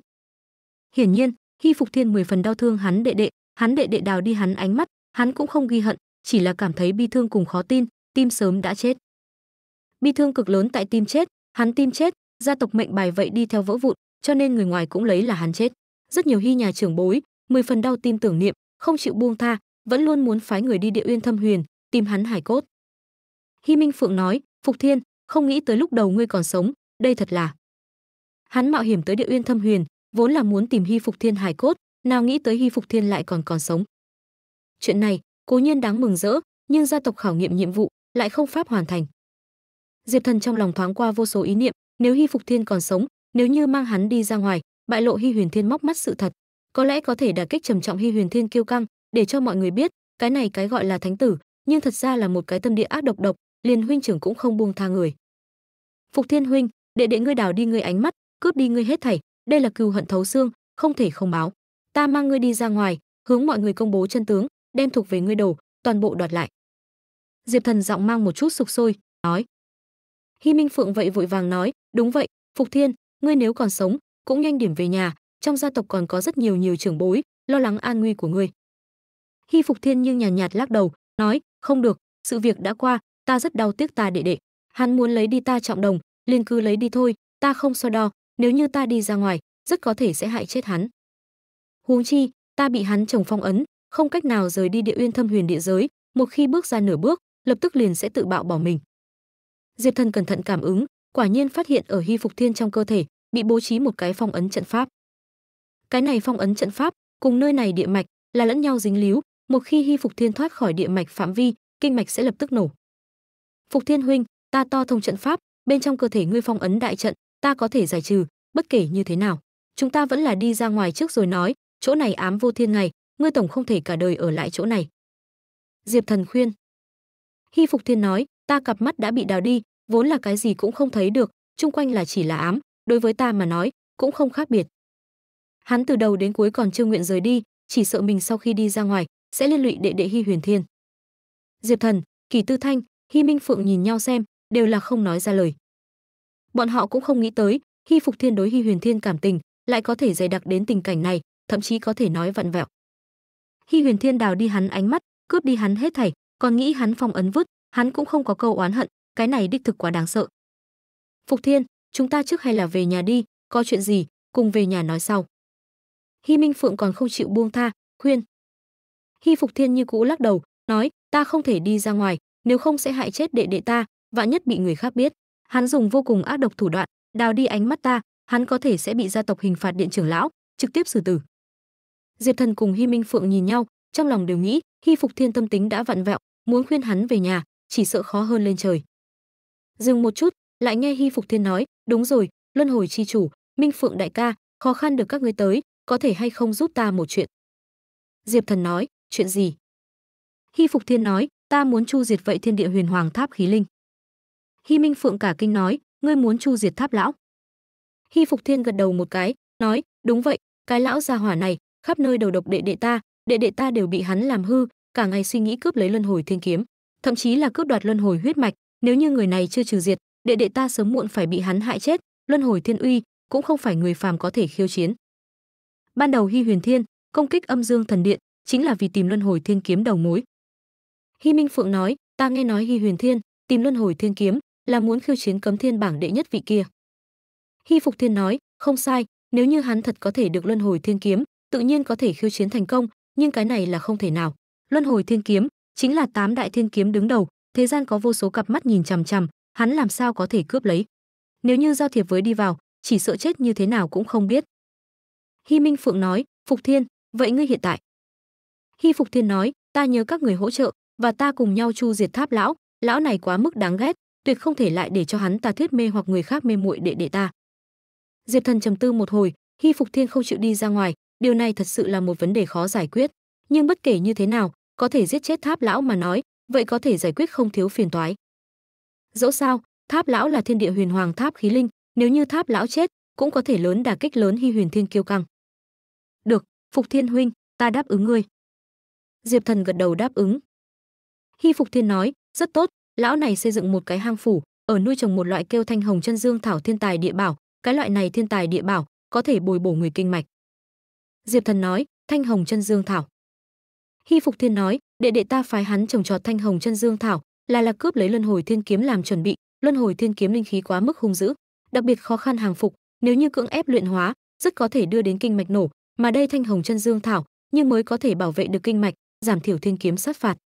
Speaker 1: Hiển nhiên, Hy Phục Thiên mười phần đau thương hắn đệ đệ, hắn đệ đệ đào đi hắn ánh mắt, hắn cũng không ghi hận, chỉ là cảm thấy bi thương cùng khó tin, tim sớm đã chết. Bi thương cực lớn tại tim chết, hắn tim chết, gia tộc mệnh bài vậy đi theo vỡ vụn, cho nên người ngoài cũng lấy là hắn chết. Rất nhiều hy nhà trưởng bối, mười phần đau tim tưởng niệm, không chịu buông tha, vẫn luôn muốn phái người đi địa uyên thâm huyền, tìm hắn hải cốt. Hi Minh Phượng nói, Phục Thiên, không nghĩ tới lúc đầu ngươi còn sống, đây thật là. Hắn mạo hiểm tới địa uyên thâm huyền, vốn là muốn tìm Hi Phục Thiên hài cốt, nào nghĩ tới Hi Phục Thiên lại còn còn sống. Chuyện này, cố nhiên đáng mừng rỡ, nhưng gia tộc khảo nghiệm nhiệm vụ lại không pháp hoàn thành. Diệp Thần trong lòng thoáng qua vô số ý niệm, nếu Hi Phục Thiên còn sống, nếu như mang hắn đi ra ngoài, bại lộ Hi Huyền Thiên móc mắt sự thật, có lẽ có thể đả kích trầm trọng Hi Huyền Thiên kiêu căng, để cho mọi người biết, cái này cái gọi là thánh tử, nhưng thật ra là một cái tâm địa ác độc độc, liền huynh trưởng cũng không buông tha người. Phục Thiên huynh, đệ đệ ngươi đào đi ngươi ánh mắt, cướp đi ngươi hết thảy, đây là cừu hận thấu xương, không thể không báo. Ta mang ngươi đi ra ngoài, hướng mọi người công bố chân tướng, đem thuộc về ngươi đầu, toàn bộ đoạt lại. Diệp Thần giọng mang một chút sục sôi, nói. Hi Minh Phượng vậy vội vàng nói, đúng vậy, Phục Thiên, ngươi nếu còn sống, cũng nhanh điểm về nhà, trong gia tộc còn có rất nhiều nhiều trưởng bối, lo lắng an nguy của ngươi. Hi Phục Thiên nhưng nhàn nhạt, nhạt lắc đầu, nói, không được, sự việc đã qua, ta rất đau tiếc ta đệ đệ hắn muốn lấy đi ta trọng đồng liền cứ lấy đi thôi ta không so đo nếu như ta đi ra ngoài rất có thể sẽ hại chết hắn huống chi ta bị hắn trồng phong ấn không cách nào rời đi địa uyên thâm huyền địa giới một khi bước ra nửa bước lập tức liền sẽ tự bạo bỏ mình diệp thần cẩn thận cảm ứng quả nhiên phát hiện ở hy phục thiên trong cơ thể bị bố trí một cái phong ấn trận pháp cái này phong ấn trận pháp cùng nơi này địa mạch là lẫn nhau dính líu một khi hy phục thiên thoát khỏi địa mạch phạm vi kinh mạch sẽ lập tức nổ phục thiên huynh ta to thông trận pháp bên trong cơ thể ngươi phong ấn đại trận ta có thể giải trừ bất kể như thế nào chúng ta vẫn là đi ra ngoài trước rồi nói chỗ này ám vô thiên ngày ngươi tổng không thể cả đời ở lại chỗ này diệp thần khuyên hy phục thiên nói ta cặp mắt đã bị đào đi vốn là cái gì cũng không thấy được chung quanh là chỉ là ám đối với ta mà nói cũng không khác biệt hắn từ đầu đến cuối còn chưa nguyện rời đi chỉ sợ mình sau khi đi ra ngoài sẽ liên lụy đệ đệ hy huyền thiên diệp thần kỳ tư thanh Hi Minh Phượng nhìn nhau xem, đều là không nói ra lời. Bọn họ cũng không nghĩ tới, Hi Phục Thiên đối Hi Huyền Thiên cảm tình, lại có thể dày đặc đến tình cảnh này, thậm chí có thể nói vặn vẹo. Hi Huyền Thiên đào đi hắn ánh mắt, cướp đi hắn hết thảy, còn nghĩ hắn phong ấn vứt, hắn cũng không có câu oán hận, cái này đích thực quá đáng sợ. Phục Thiên, chúng ta trước hay là về nhà đi, có chuyện gì, cùng về nhà nói sau. Hi Minh Phượng còn không chịu buông tha, khuyên. Hi Phục Thiên như cũ lắc đầu, nói, ta không thể đi ra ngoài, nếu không sẽ hại chết đệ đệ ta, vạn nhất bị người khác biết. Hắn dùng vô cùng ác độc thủ đoạn, đào đi ánh mắt ta, hắn có thể sẽ bị gia tộc hình phạt điện trưởng lão, trực tiếp xử tử. Diệp Thần cùng Hi Minh Phượng nhìn nhau, trong lòng đều nghĩ, Hi Phục Thiên tâm tính đã vặn vẹo, muốn khuyên hắn về nhà, chỉ sợ khó hơn lên trời. Dừng một chút, lại nghe Hi Phục Thiên nói, "Đúng rồi, Luân Hồi chi chủ, Minh Phượng đại ca, khó khăn được các ngươi tới, có thể hay không giúp ta một chuyện?" Diệp Thần nói, "Chuyện gì?" Hi Phục Thiên nói, ta muốn chu diệt vậy thiên địa huyền hoàng tháp khí linh. hi Minh Phượng cả kinh nói, ngươi muốn chu diệt tháp lão. hi Phục Thiên gật đầu một cái, nói, đúng vậy, cái lão gia hỏa này, khắp nơi đầu độc đệ đệ ta, đệ đệ ta đều bị hắn làm hư, cả ngày suy nghĩ cướp lấy luân hồi thiên kiếm, thậm chí là cướp đoạt luân hồi huyết mạch, nếu như người này chưa trừ diệt, đệ đệ ta sớm muộn phải bị hắn hại chết, luân hồi thiên uy cũng không phải người phàm có thể khiêu chiến. Ban đầu hi Huyền Thiên công kích Âm Dương Thần Điện chính là vì tìm luân hồi thiên kiếm đầu mối, Hi Minh Phượng nói, ta nghe nói Hi Huyền Thiên tìm luân hồi thiên kiếm là muốn khiêu chiến cấm thiên bảng đệ nhất vị kia. Hi Phục Thiên nói, không sai, nếu như hắn thật có thể được luân hồi thiên kiếm, tự nhiên có thể khiêu chiến thành công, nhưng cái này là không thể nào. Luân hồi thiên kiếm chính là tám đại thiên kiếm đứng đầu, thế gian có vô số cặp mắt nhìn chằm chằm, hắn làm sao có thể cướp lấy? Nếu như giao thiệp với đi vào, chỉ sợ chết như thế nào cũng không biết. Hi Minh Phượng nói, Phục Thiên, vậy ngươi hiện tại? Hi Phục Thiên nói, ta nhớ các người hỗ trợ, và ta cùng nhau chu diệt tháp lão lão này quá mức đáng ghét tuyệt không thể lại để cho hắn ta thuyết mê hoặc người khác mê muội đệ đệ ta diệp thần trầm tư một hồi hy phục thiên không chịu đi ra ngoài điều này thật sự là một vấn đề khó giải quyết nhưng bất kể như thế nào có thể giết chết tháp lão mà nói vậy có thể giải quyết không thiếu phiền toái dẫu sao tháp lão là thiên địa huyền hoàng tháp khí linh nếu như tháp lão chết cũng có thể lớn đà kích lớn hy huyền thiên kiêu căng được phục thiên huynh ta đáp ứng ngươi diệp thần gật đầu đáp ứng Hy Phục Thiên nói, rất tốt, lão này xây dựng một cái hang phủ, ở nuôi trồng một loại kêu thanh hồng chân dương thảo thiên tài địa bảo, cái loại này thiên tài địa bảo có thể bồi bổ người kinh mạch. Diệp Thần nói, thanh hồng chân dương thảo. Hy Phục Thiên nói, đệ đệ ta phái hắn trồng trọt thanh hồng chân dương thảo, là là cướp lấy luân hồi thiên kiếm làm chuẩn bị, luân hồi thiên kiếm linh khí quá mức hung dữ, đặc biệt khó khăn hàng phục, nếu như cưỡng ép luyện hóa, rất có thể đưa đến kinh mạch nổ, mà đây thanh hồng chân dương thảo, nhưng mới có thể bảo vệ được kinh mạch, giảm thiểu thiên kiếm sát phạt.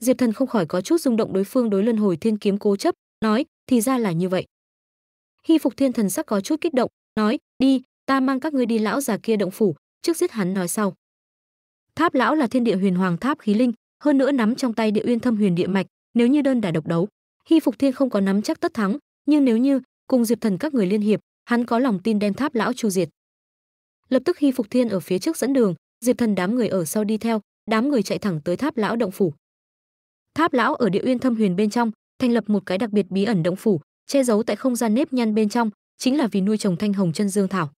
Speaker 1: Diệp Thần không khỏi có chút rung động đối phương đối luân hồi thiên kiếm cố chấp, nói, thì ra là như vậy. Hy Phục Thiên Thần sắc có chút kích động, nói, đi, ta mang các ngươi đi lão già kia động phủ, trước giết hắn nói sau. Tháp lão là thiên địa huyền hoàng tháp khí linh, hơn nữa nắm trong tay địa uyên thâm huyền địa mạch, nếu như đơn đả độc đấu, Hy Phục Thiên không có nắm chắc tất thắng, nhưng nếu như cùng Diệp Thần các người liên hiệp, hắn có lòng tin đem tháp lão chu diệt. Lập tức Hy Phục Thiên ở phía trước dẫn đường, Diệp Thần đám người ở sau đi theo, đám người chạy thẳng tới tháp lão động phủ tháp lão ở địa uyên thâm huyền bên trong thành lập một cái đặc biệt bí ẩn động phủ che giấu tại không gian nếp nhăn bên trong chính là vì nuôi trồng thanh hồng chân dương thảo